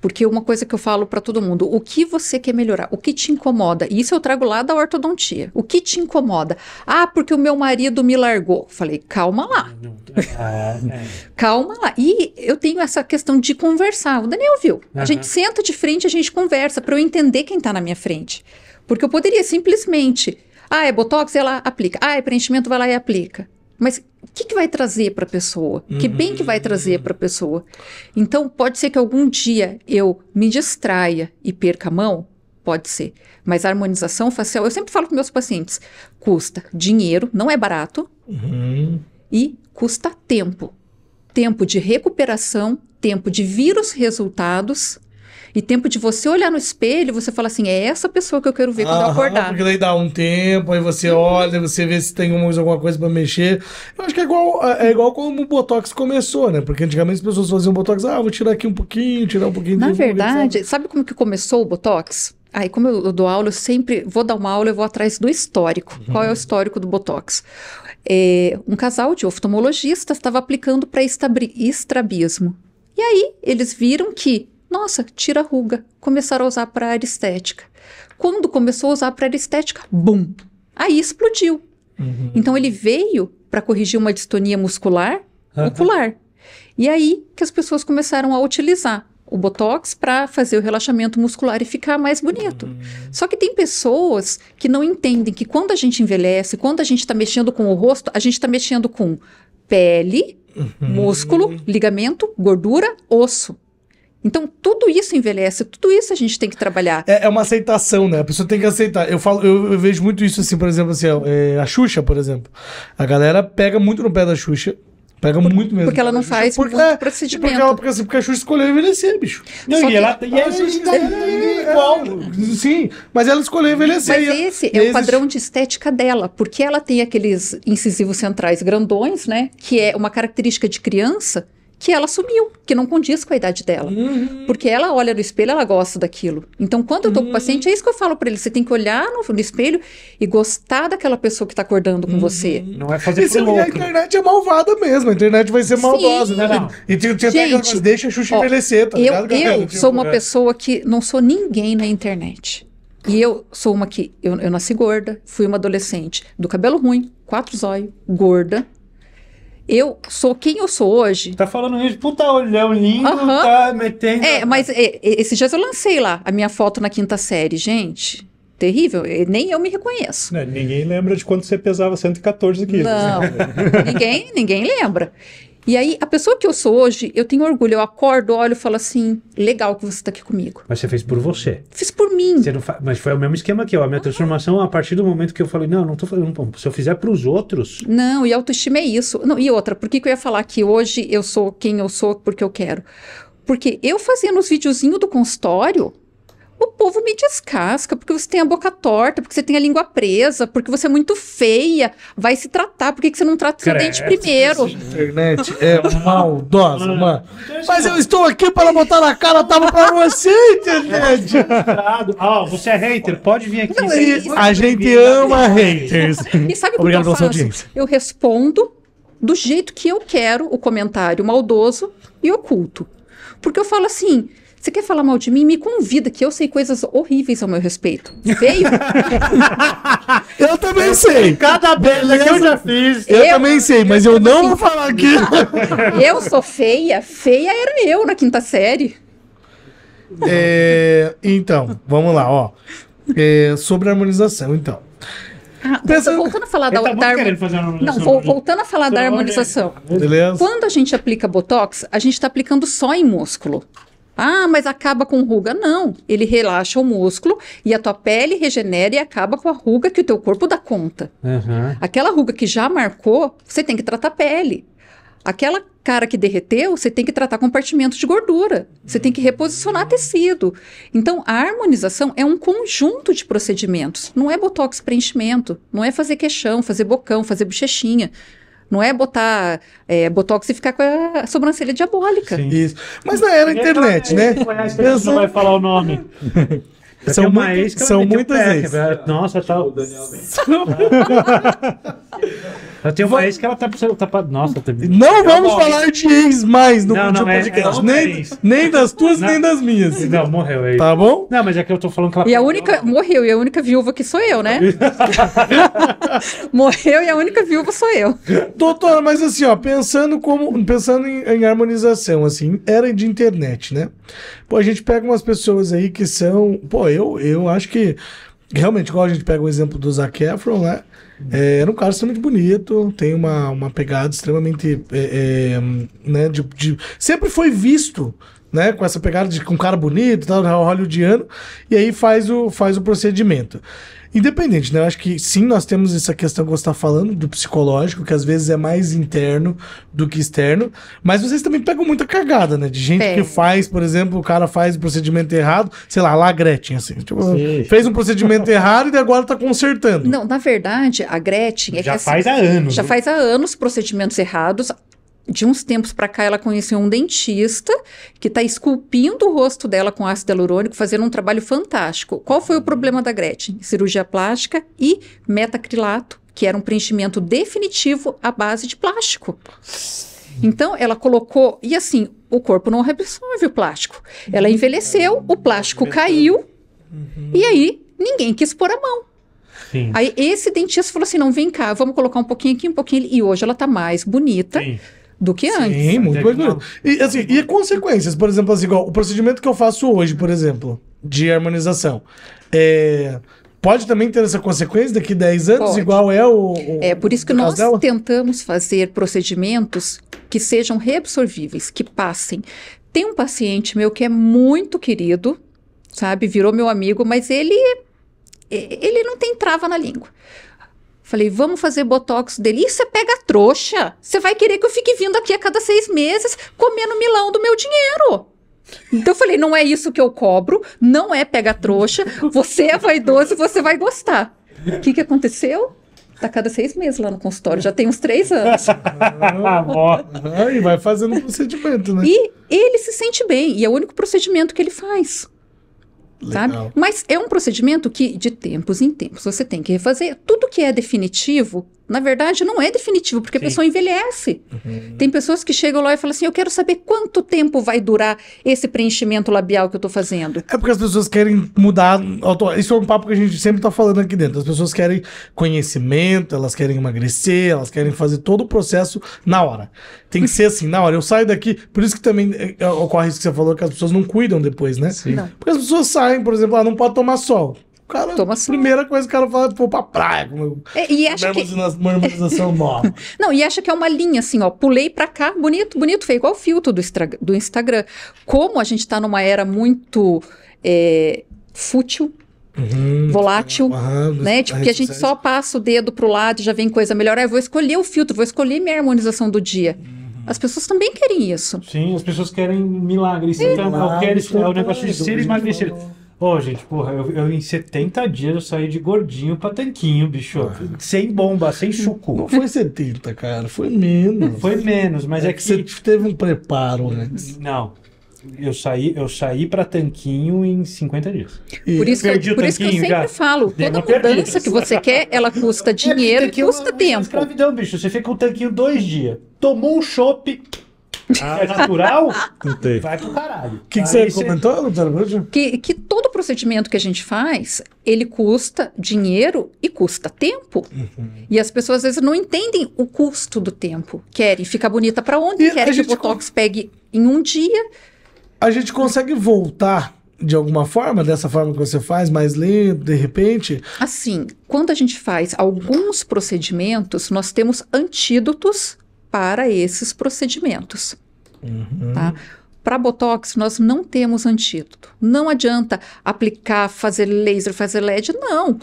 Porque uma coisa que eu falo para todo mundo, o que você quer melhorar? O que te incomoda? E isso eu trago lá da ortodontia. O que te incomoda? Ah, porque o meu marido me largou. Falei, calma lá. É, é. calma lá. E eu tenho essa questão de conversar. O Daniel viu. Uhum. A gente senta de frente, a gente conversa para eu entender quem tá na minha frente. Porque eu poderia simplesmente, ah, é botox, ela aplica. Ah, é preenchimento, vai lá e aplica. Mas o que, que vai trazer para a pessoa? Uhum. Que bem que vai trazer para a pessoa? Então, pode ser que algum dia eu me distraia e perca a mão? Pode ser. Mas a harmonização facial, eu sempre falo com meus pacientes, custa dinheiro, não é barato, uhum. e custa tempo. Tempo de recuperação, tempo de vir os resultados e tempo de você olhar no espelho, você fala assim, é essa pessoa que eu quero ver quando Aham, eu acordar. Porque daí dá um tempo, aí você uhum. olha, você vê se tem mais alguma coisa para mexer. Eu acho que é igual, é, é igual como o Botox começou, né? Porque antigamente as pessoas faziam Botox, ah, vou tirar aqui um pouquinho, tirar um pouquinho. Na verdade, pouquinho, sabe? sabe como que começou o Botox? Aí, como eu dou aula, eu sempre vou dar uma aula, eu vou atrás do histórico. Uhum. Qual é o histórico do Botox? É, um casal de oftalmologistas estava aplicando para estrabismo. E aí, eles viram que nossa, tira a ruga. Começaram a usar para área estética. Quando começou a usar para área estética, bum! Aí explodiu. Uhum. Então ele veio para corrigir uma distonia muscular, uhum. ocular. E aí que as pessoas começaram a utilizar o botox para fazer o relaxamento muscular e ficar mais bonito. Uhum. Só que tem pessoas que não entendem que quando a gente envelhece, quando a gente está mexendo com o rosto, a gente está mexendo com pele, uhum. músculo, ligamento, gordura, osso. Então, tudo isso envelhece, tudo isso a gente tem que trabalhar. É, é uma aceitação, né? A pessoa tem que aceitar. Eu falo, eu, eu vejo muito isso, assim, por exemplo, assim, é, a Xuxa, por exemplo. A galera pega muito no pé da Xuxa, Pega por, muito mesmo. Porque ela não faz porque, muito é, procedimento. Porque, ela, porque, assim, porque a Xuxa escolheu envelhecer, bicho. Não, e, que... ela, e a Xuxa tá é igual. Sim, mas ela escolheu envelhecer. Mas esse é o padrão de estética dela, porque ela tem aqueles incisivos centrais grandões, né? Que é uma característica de criança que ela sumiu, que não condiz com a idade dela. Uhum. Porque ela olha no espelho, ela gosta daquilo. Então, quando eu tô com o uhum. paciente, é isso que eu falo para ele. Você tem que olhar no, no, espelho e gostar daquela pessoa que tá acordando com uhum. você. Não é fazer isso louco. A internet é malvada mesmo. A internet vai ser maldosa, Sim. né? Não. E tinha gente, deixa a Xuxa ó, envelhecer, tá Eu, eu tipo, sou uma é. pessoa que não sou ninguém na internet. E eu sou uma que... Eu, eu nasci gorda, fui uma adolescente do cabelo ruim, quatro zóio, gorda eu sou quem eu sou hoje. Tá falando isso, puta olhão lindo, uhum. tá metendo. É, mas é, é, esses dias eu lancei lá a minha foto na quinta série, gente. Terrível, é, nem eu me reconheço. Né, ninguém lembra de quando você pesava 114 quilos. Não, ninguém, ninguém lembra. E aí, a pessoa que eu sou hoje, eu tenho orgulho. Eu acordo, olho e falo assim: legal que você está aqui comigo. Mas você fez por você. Fiz por mim. Fa... Mas foi o mesmo esquema que eu. A minha ah. transformação, a partir do momento que eu falei: não, não estou fazendo. Se eu fizer para os outros. Não, e autoestima é isso. Não, e outra, por que, que eu ia falar que hoje eu sou quem eu sou porque eu quero? Porque eu fazia nos videozinhos do consultório, o povo me descasca, porque você tem a boca torta, porque você tem a língua presa, porque você é muito feia, vai se tratar, por que, você não trata Cara, seu dente primeiro? Internet é maldosa, mano. Então Mas eu estou aqui para botar na cara tava para você, internet! Ah, você é hater, pode vir aqui. Não, e, é a gente ama haters. E sabe como Obrigado eu faço? Audiência. Eu respondo do jeito que eu quero o comentário maldoso e oculto. Porque eu falo assim. Você quer falar mal de mim? Me convida, que eu sei coisas horríveis ao meu respeito. Veio? eu também eu sei. Cada beleza que eu já fiz. Eu, eu também sei, mas eu, eu não vou falar aqui. eu sou feia. Feia era eu na quinta série. É, então, vamos lá, ó. É, sobre a harmonização, então. Ah, Pensando... Então, tá né, voltando a falar da, tá da Não, vou, voltando a falar da harmonização. Beleza. Quando a gente aplica Botox, a gente está aplicando só em músculo. Ah, mas acaba com ruga. Não, ele relaxa o músculo e a tua pele regenera e acaba com a ruga que o teu corpo dá conta. Uhum. Aquela ruga que já marcou, você tem que tratar a pele. Aquela cara que derreteu, você tem que tratar compartimento de gordura, você tem que reposicionar tecido. Então, a harmonização é um conjunto de procedimentos. Não é botox preenchimento, não é fazer queixão, fazer bocão, fazer bochechinha. Não é botar é, botox e ficar com a sobrancelha diabólica. Sim. Isso. Mas é na era internet, né Você Não vai falar o nome. São, muito, ex, são muitas vezes. Nossa, tá. Eu tenho uma ex que ela tá precisando tá, Nossa, tá... Não eu é vamos falar de ex mais no não, não, é- podcast. É, nem, nem das tuas, não, nem das minhas. Não, morreu aí. É tá bom? Não, mas é que eu tô falando que ela. E a única. Morreu, e a única viúva que sou eu, né? morreu e a única viúva sou eu. Doutora, mas assim, ó, pensando como. Pensando em, em harmonização, assim, era de internet, né? Pô, a gente pega umas pessoas aí que são. Pô, eu, eu acho que. Realmente, igual a gente pega o exemplo do Zac Efron, né? É, era um cara extremamente bonito, tem uma, uma pegada extremamente. É, é, né, de, de, sempre foi visto. Né, com essa pegada de um cara bonito, tal, né, hollywoodiano, e aí faz o, faz o procedimento independente, né? Eu acho que sim, nós temos essa questão que você está falando do psicológico, que às vezes é mais interno do que externo, mas vocês também pegam muita cagada, né? De gente que faz, por exemplo, o cara faz o procedimento errado, sei lá, lá a Gretchen, assim, tipo, fez um procedimento errado e agora está consertando. Não, na verdade, a Gretchen... É já que, Já assim, faz há anos. Já né? faz há anos procedimentos errados, de uns tempos para cá, ela conheceu um dentista que está esculpindo o rosto dela com ácido hialurônico, fazendo um trabalho fantástico. Qual foi o uhum. problema da Gretchen? Cirurgia plástica e metacrilato, que era um preenchimento definitivo à base de plástico. Então, ela colocou. E assim, o corpo não absorve o plástico. Ela uhum. envelheceu, o plástico caiu, uhum. e aí ninguém quis pôr a mão. Sim. Aí esse dentista falou assim: não, vem cá, vamos colocar um pouquinho aqui, um pouquinho ali. E hoje ela está mais bonita. Sim do que antes. Sim, muito mais E, assim, e consequências, por exemplo, assim, igual, o procedimento que eu faço hoje, por exemplo, de harmonização. É, pode também ter essa consequência daqui 10 anos, pode. igual é o, o, É por isso que nós dela? tentamos fazer procedimentos que sejam reabsorvíveis, que passem. Tem um paciente meu que é muito querido, sabe, virou meu amigo, mas ele ele não tem trava na língua. Falei, vamos fazer botox dele. Isso você pega trouxa. Você vai querer que eu fique vindo aqui a cada seis meses comendo milão do meu dinheiro. Então eu falei, não é isso que eu cobro, não é pega trouxa, você é vaidoso, você vai gostar. O que, que aconteceu? Tá cada seis meses lá no consultório, já tem uns três anos. Aí vai fazendo procedimento, né? E ele se sente bem, e é o único procedimento que ele faz sabe? Mas é um procedimento que, de tempos em tempos, você tem que refazer. Tudo que é definitivo, na verdade, não é definitivo, porque Sim. a pessoa envelhece. Uhum. Tem pessoas que chegam lá e falam assim: eu quero saber quanto tempo vai durar esse preenchimento labial que eu tô fazendo. É porque as pessoas querem mudar. Isso é um papo que a gente sempre tá falando aqui dentro. As pessoas querem conhecimento, elas querem emagrecer, elas querem fazer todo o processo na hora. Tem que ser assim, na hora. Eu saio daqui. Por isso que também é, é, ocorre isso que você falou, que as pessoas não cuidam depois, né? Sim. Porque as pessoas saem por exemplo, ah, não pode tomar sol. O cara, Toma primeira coisa que o cara fala é, pô pra praia. Como é, e acha que... harmonização nova. não, e acha que é uma linha assim, ó, pulei pra cá, bonito, bonito, feio, igual o filtro do, extra, do Instagram. Como a gente tá numa era muito é, fútil, Uhum, volátil, uhum, né? Tipo, que a gente só passa o dedo pro lado e já vem coisa melhor. Ah, eu vou escolher o filtro, vou escolher minha harmonização do dia. Uhum. As pessoas também querem isso. Sim, as pessoas querem milagres. Então, qualquer, é o negócio de ser emagrecer. Pô, gente, porra, eu, eu em 70 dias eu saí de gordinho pra tanquinho, bicho. Ah. Sem bomba, sem chuco. Não foi 70, cara, foi menos. Foi menos, mas é, é que, que. Você teve um preparo antes. Não, eu saí, eu saí para tanquinho em 50 dias. E por isso que, eu, por isso que eu sempre já. falo, toda mudança que você quer, ela custa dinheiro é e custa é uma, tempo. Escravidão, bicho. Você fica com o tanquinho dois dias. Tomou um shopping ah. É natural? Tentei. Vai pro caralho. O que, que você comentou, Luciano? Que, que todo procedimento que a gente faz, ele custa dinheiro e custa tempo. Uhum. E as pessoas às vezes não entendem o custo do tempo. Querem ficar bonita para onde? E querem que o Botox pegue em um dia. A gente consegue voltar de alguma forma, dessa forma que você faz, mais lento, de repente? Assim, quando a gente faz alguns procedimentos, nós temos antídotos para esses procedimentos. Uhum. Tá? Para Botox, nós não temos antídoto. Não adianta aplicar, fazer laser, fazer LED, não.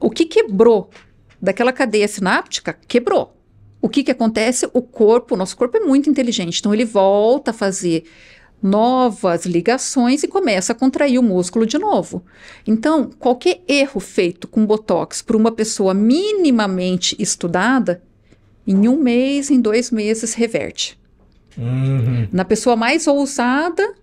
O que quebrou daquela cadeia sináptica, quebrou. O que, que acontece? O corpo, o nosso corpo é muito inteligente, então ele volta a fazer novas ligações e começa a contrair o músculo de novo. Então, qualquer erro feito com botox por uma pessoa minimamente estudada, em um mês, em dois meses, reverte. Uhum. Na pessoa mais ousada,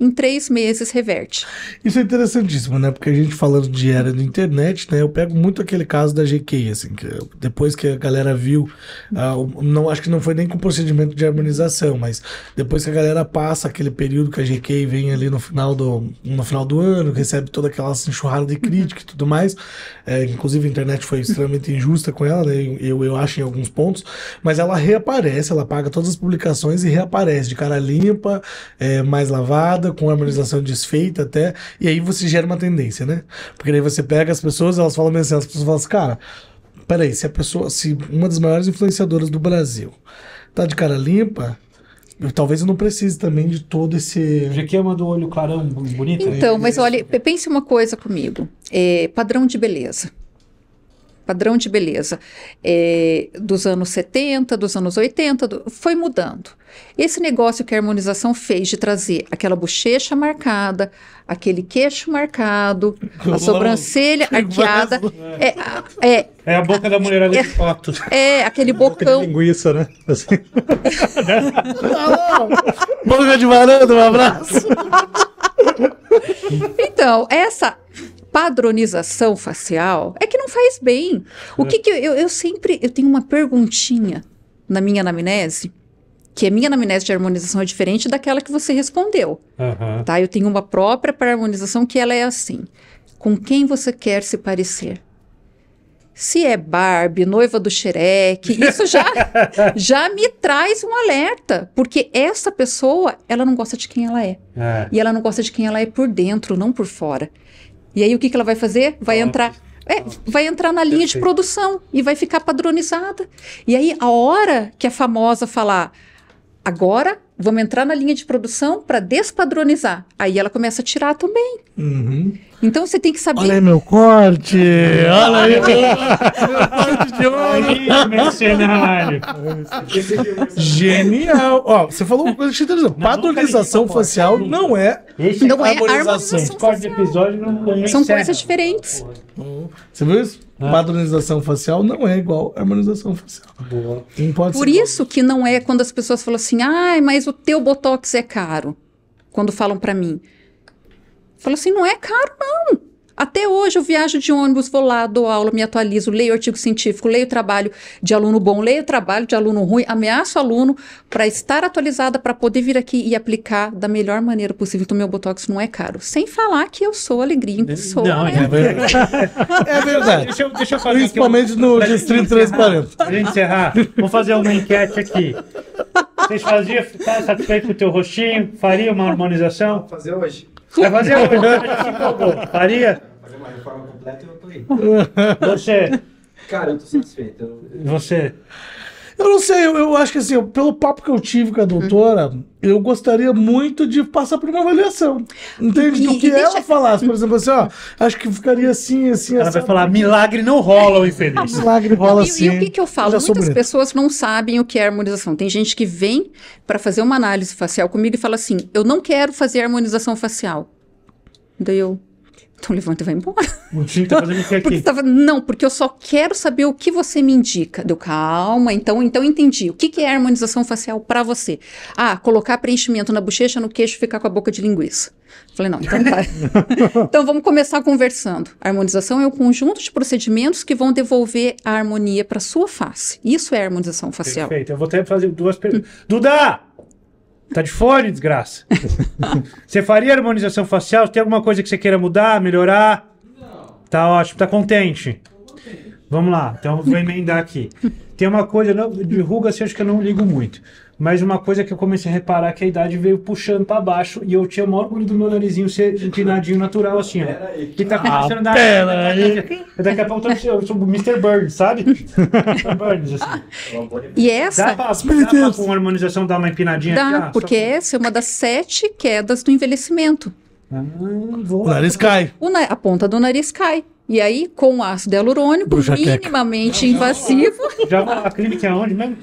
em três meses reverte. Isso é interessantíssimo, né? Porque a gente falando de era de internet, né? Eu pego muito aquele caso da GK, assim, que depois que a galera viu, ah, não acho que não foi nem com procedimento de harmonização, mas depois que a galera passa aquele período que a GK vem ali no final do, no final do ano, recebe toda aquela enxurrada de crítica e tudo mais, é, inclusive a internet foi extremamente injusta com ela, né? Eu, eu acho em alguns pontos, mas ela reaparece, ela paga todas as publicações e reaparece de cara limpa, é, mais lavada, com harmonização desfeita até, e aí você gera uma tendência, né? Porque aí você pega as pessoas, elas falam assim, as pessoas falam assim, cara, peraí, se a pessoa, se uma das maiores influenciadoras do Brasil tá de cara limpa, eu, talvez eu não precise também de todo esse. GQ é do olho clarão bonito. Né? Então, né? mas olha, pense uma coisa comigo: é, padrão de beleza padrão de beleza é, dos anos 70, dos anos 80, do, foi mudando. Esse negócio que a harmonização fez de trazer aquela bochecha marcada, aquele queixo marcado, a sobrancelha arqueada. É, é, é, a boca a, da mulher ali é, de foto. É, aquele bocão. Boca de linguiça, né? Assim. boca de varanda, um abraço. então, essa padronização facial é que não faz bem. O que, que eu, eu sempre eu tenho uma perguntinha na minha anamnese que a minha anamnese de harmonização é diferente daquela que você respondeu. Uhum. Tá? Eu tenho uma própria para harmonização que ela é assim. Com quem você quer se parecer? Se é Barbie, noiva do xereque, isso já, já me traz um alerta. Porque essa pessoa, ela não gosta de quem ela é. é. E ela não gosta de quem ela é por dentro, não por fora. E aí o que, que ela vai fazer? Vai entrar. É, vai entrar na linha de produção e vai ficar padronizada. E aí, a hora que a famosa falar, agora vamos entrar na linha de produção para despadronizar, aí ela começa a tirar também. Uhum. Então você tem que saber. Olha aí meu corte! Olha aí! meu corte de ouro! mercenário! Genial! Ó, você falou uma coisa interessante. Padronização facial não é. Esse não é harmonização. Corte episódio não São coisas diferentes. Hum. Você viu isso? Padronização facial não é igual à harmonização facial. Boa. Por isso bom. que não é quando as pessoas falam assim, ah, mas o teu botox é caro. Quando falam para mim. Falou assim: não é caro, não. Até hoje eu viajo de ônibus, vou lá, dou aula, me atualizo, leio artigo científico, leio trabalho de aluno bom, leio trabalho de aluno ruim, ameaço aluno para estar atualizada, para poder vir aqui e aplicar da melhor maneira possível. Então, meu Botox não é caro. Sem falar que eu sou alegria em pessoa. Não, né? é verdade. é verdade. Deixa, eu, deixa eu fazer Principalmente no pra Distrito 340. Para encerrar, vou fazer uma enquete aqui. Vocês faziam, tá satisfeito com o teu rostinho? Faria uma harmonização? Vou fazer hoje. Vai fazer hoje, Faria? Fazer uma reforma completa e eu tô aí. Você. Cara, eu tô satisfeito. Eu... Você. Eu não sei, eu, eu, acho que assim, pelo papo que eu tive com a uhum. doutora, eu gostaria muito de passar por uma avaliação. Entende? do que ela falasse. Por exemplo, assim, ó, acho que ficaria assim, assim, Ela vai falar, milagre não rola, o infeliz. milagre rola sim. E o assim. que, que eu falo? Eu Muitas pessoas não sabem o que é harmonização. Tem gente que vem para fazer uma análise facial comigo e fala assim: eu não quero fazer harmonização facial. Daí eu, então levanta e vai embora. tá aqui? Porque tava, não, porque eu só quero saber o que você me indica. calma, então, então entendi. O que, que é harmonização facial para você? Ah, colocar preenchimento na bochecha, no queixo, ficar com a boca de linguiça. Falei, não, então tá. então vamos começar conversando. A harmonização é o um conjunto de procedimentos que vão devolver a harmonia para sua face. Isso é harmonização facial. Perfeito. Eu vou até fazer duas perguntas. Duda! Tá de fone, desgraça? você faria harmonização facial? Tem alguma coisa que você queira mudar, melhorar? Não. Tá ótimo, tá contente? Vamos lá, então vou emendar aqui. Tem uma coisa, não, de ruga assim, acho que eu não ligo muito. Mas uma coisa que eu comecei a reparar é que a idade veio puxando para baixo e eu tinha o maior orgulho do meu narizinho ser empinadinho natural, assim, ó. que tá começando a dar. Daqui a pouco eu sou o Mr. Burns, sabe? Mr. Burns, assim. E essa. Dá pra, dá pra com harmonização dar uma empinadinha Dá, aqui, ah, porque só... essa é uma das sete quedas do envelhecimento. Ah, o nariz cai. O na... A ponta do nariz cai. E aí, com ácido hialurônico, minimamente invasivo. Já a clínica é onde mesmo?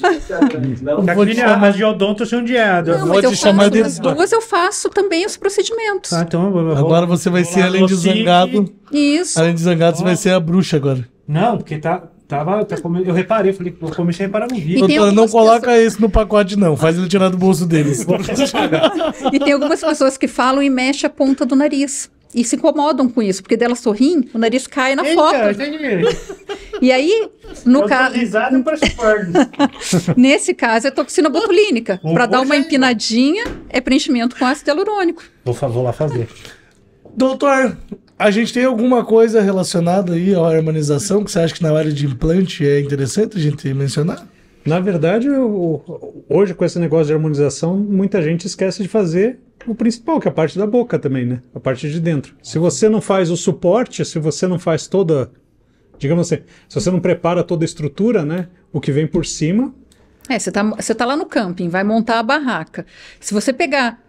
Não, não. Vou te chamar de odonto se um Não, vou te chamar de as duas, eu faço também os procedimentos. Ah, então vou, agora você vai ser, além de zangado. Isso. Além de zangado, você vai ser a bruxa agora. Não, porque tá. Tava, tá, eu reparei, falei, eu comecei a reparar no vídeo. Doutora, não coloca pessoas... esse no pacote, não. Faz ele tirar do bolso deles. e tem algumas pessoas que falam e mexe a ponta do nariz. E se incomodam com isso, porque delas sorriem, o nariz cai na Eita, foto. e aí, no caso. Nesse caso, é toxina botulínica. Para dar uma empinadinha, é preenchimento com ácido hialurônico. Por favor, lá fazer. Doutor, a gente tem alguma coisa relacionada aí à harmonização que você acha que na área de implante é interessante a gente mencionar? Na verdade, eu, hoje com esse negócio de harmonização, muita gente esquece de fazer o principal, que é a parte da boca também, né? A parte de dentro. Se você não faz o suporte, se você não faz toda, digamos assim, se você não prepara toda a estrutura, né? O que vem por cima. É, você tá, você tá lá no camping, vai montar a barraca. Se você pegar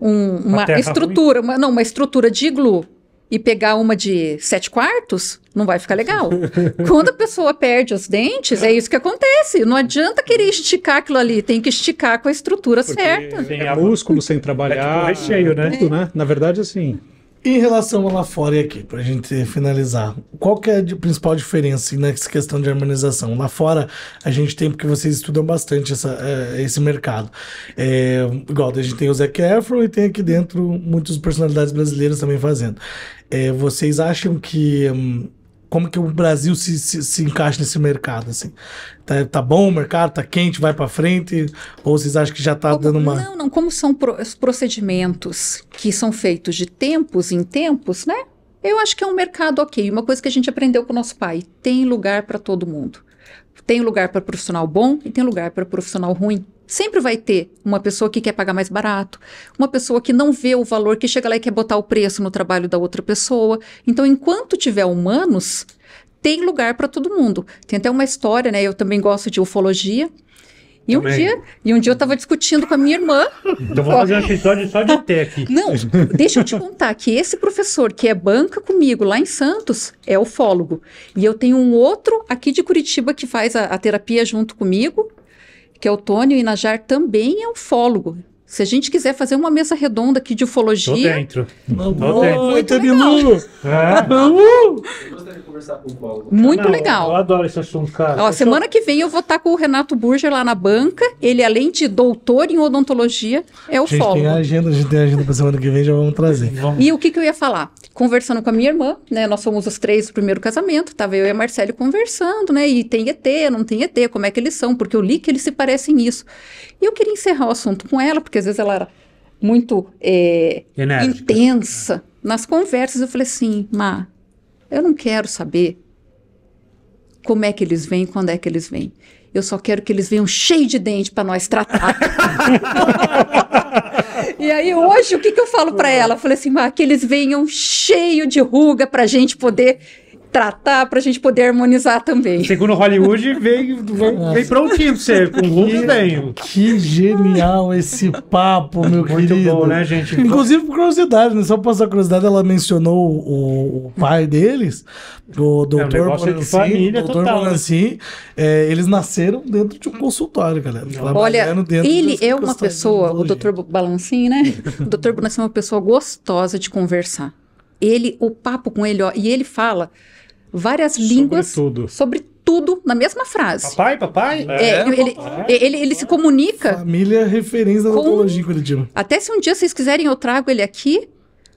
um, uma, estrutura, uma, não, uma estrutura de iglu e pegar uma de sete quartos, não vai ficar legal. Quando a pessoa perde os dentes, é isso que acontece. Não adianta querer esticar aquilo ali, tem que esticar com a estrutura Porque certa. Tem é músculo sem é tipo trabalhar, né? é cheio, né? Tudo, né? Na verdade, assim. Em relação a lá fora e aqui, para a gente finalizar, qual que é a principal diferença assim, nessa questão de harmonização? Lá fora, a gente tem, porque vocês estudam bastante essa, é, esse mercado. É, igual, a gente tem o Zac Efron e tem aqui dentro muitas personalidades brasileiras também fazendo. É, vocês acham que. Hum, como que o Brasil se, se, se, encaixa nesse mercado, assim? Tá, tá bom o mercado? Tá quente? Vai para frente? Ou vocês acham que já tá como, dando uma... Não, não. Como são pro, os procedimentos que são feitos de tempos em tempos, né? Eu acho que é um mercado ok. Uma coisa que a gente aprendeu com o nosso pai. Tem lugar para todo mundo. Tem lugar para profissional bom e tem lugar para profissional ruim. Sempre vai ter uma pessoa que quer pagar mais barato, uma pessoa que não vê o valor, que chega lá e quer botar o preço no trabalho da outra pessoa. Então, enquanto tiver humanos, tem lugar para todo mundo. Tem até uma história, né? Eu também gosto de ufologia. E um, dia, e um dia eu estava discutindo com a minha irmã. Então vou fazer um episódio só de tech. Não, deixa eu te contar que esse professor que é banca comigo lá em Santos é ufólogo. E eu tenho um outro aqui de Curitiba que faz a, a terapia junto comigo, que é o Tônio Inajar, também é ufólogo. Se a gente quiser fazer uma mesa redonda aqui de ufologia. Tô dentro. Tô dentro. Muito Bilu! É. Gostaria de conversar com o Paulo. Muito Não, legal. Eu adoro esse assunto, cara. Ó, semana que vem eu vou estar tá com o Renato Burger lá na banca. Ele, além de doutor em odontologia, é ufólogo. Gente, tem a agenda, a gente tem a agenda para semana que vem, já vamos trazer. Vamos. E o que, que eu ia falar? Conversando com a minha irmã, né? Nós somos os três do primeiro casamento, tava eu e a Marcelo conversando, né? E tem ET, não tem ET, como é que eles são? Porque eu li que eles se parecem nisso. E eu queria encerrar o assunto com ela, porque porque às vezes ela era muito é, intensa. Nas conversas eu falei assim, Ma eu não quero saber como é que eles vêm, quando é que eles vêm. Eu só quero que eles venham cheio de dente para nós tratar. e aí hoje o que, que eu falo para ela? Eu falei assim, Ma que eles venham cheio de ruga para a gente poder tratar para a gente poder harmonizar também. Segundo Hollywood, vem, vem, prontinho você, com luz bem. Que genial esse papo, meu Muito querido. Muito bom, né, gente? Inclusive, por curiosidade, né? só por essa curiosidade, ela mencionou o, o pai deles, o é, doutor é, um família total, né? é, eles nasceram dentro de um consultório, galera. Olha, ele é uma pessoa, o doutor Balancim, né? o doutor Balancin é uma pessoa gostosa de conversar ele, o papo com ele, ó, e ele fala várias sobre línguas tudo. sobre tudo na mesma frase. Papai, papai? É, é ele, papai, ele, ele, ele se comunica. Família é referência da odontologia coletiva. Até se um dia vocês quiserem, eu trago ele aqui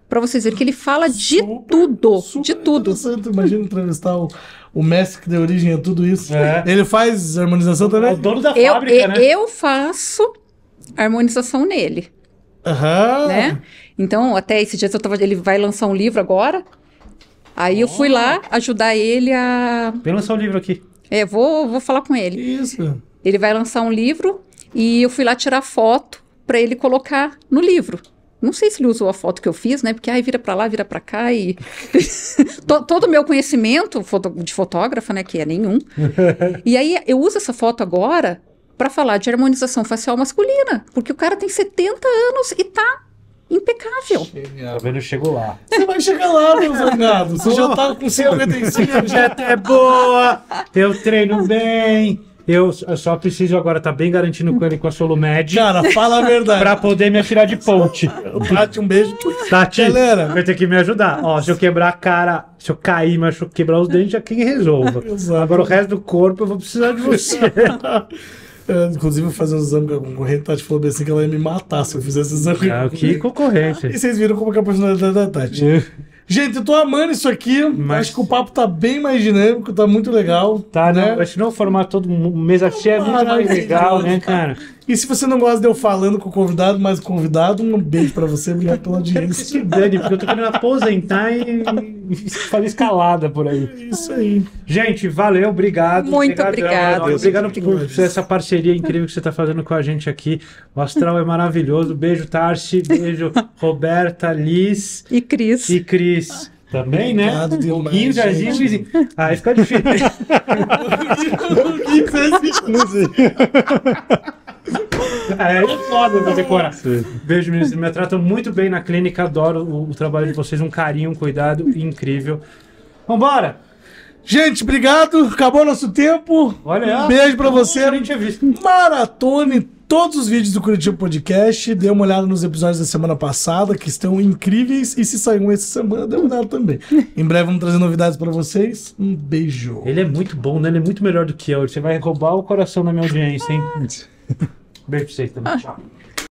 para vocês verem que ele fala de tudo. Super de tudo. Imagina entrevistar o, o mestre que deu origem a tudo isso. É. Ele faz harmonização também? É o dono da eu, fábrica, eu, né? Eu faço harmonização nele. Aham. Né? Então, até esse dia eu tava, ele vai lançar um livro agora. Aí oh. eu fui lá ajudar ele a. Vem lançar o um livro aqui. É, vou, vou falar com ele. Isso. Ele vai lançar um livro e eu fui lá tirar foto para ele colocar no livro. Não sei se ele usou a foto que eu fiz, né? Porque aí vira para lá, vira para cá e todo o meu conhecimento de fotógrafa, né, que é nenhum. e aí eu uso essa foto agora para falar de harmonização facial masculina, porque o cara tem 70 anos e tá impecável. Chega. Talvez tá eu chego lá. Você vai chegar lá, meu zangado. Você já tá com 55 dieta é, é boa, eu treino bem. Eu, só preciso agora tá bem garantindo com ele com a SoloMed. Cara, fala a verdade. Pra poder me atirar de ponte. Tati, um beijo. Tati, Galera. vai ter que me ajudar. Ó, se eu quebrar a cara, se eu cair, mas quebrar os dentes, já quem resolva. Agora o resto do corpo eu vou precisar de você. É, eu, inclusive, fazer fazia um exame com a concorrente, Tati tá? falou bem assim que ela ia me matar se eu fizesse exame. Ah, que concorrente. E vocês viram como é que a personalidade da Tati. É. Gente, eu tô amando isso aqui. Mas... Acho que o papo tá bem mais dinâmico, tá muito legal. Tá, né? Não, acho que não formar todo todo mesa tá cheia é muito mais legal, né, cara? E se você não gosta de eu falando com o convidado, mais convidado, um beijo pra você, obrigado pela audiência. Que dane, porque eu tô querendo aposentar e fazer escalada por aí. Isso aí. Gente, valeu, obrigado. Muito obrigado. É obrigado, obrigado por, por essa parceria incrível que você tá fazendo com a gente aqui. O Astral é maravilhoso. Beijo, Tarsi. Beijo, Roberta, Liz. E Cris. E Cris. Também, né? Obrigado né? Demais, Guinho, Jardim, ah, Luizinho. isso fica é difícil. Não sei. É, é foda fazer cora. Beijo, meninos. Me tratam muito bem na clínica. Adoro o, o trabalho de vocês. Um carinho, um cuidado incrível. Vambora! Gente, obrigado. Acabou nosso tempo. Olha, um beijo pra você. É Maratone todos os vídeos do Curitiba Podcast. Dê uma olhada nos episódios da semana passada, que estão incríveis. E se saiu um essa semana, dê uma olhada também. em breve vamos trazer novidades pra vocês. Um beijo. Ele é muito bom, né? Ele é muito melhor do que eu. Você vai roubar o coração da minha audiência, hein? 580 bıçak.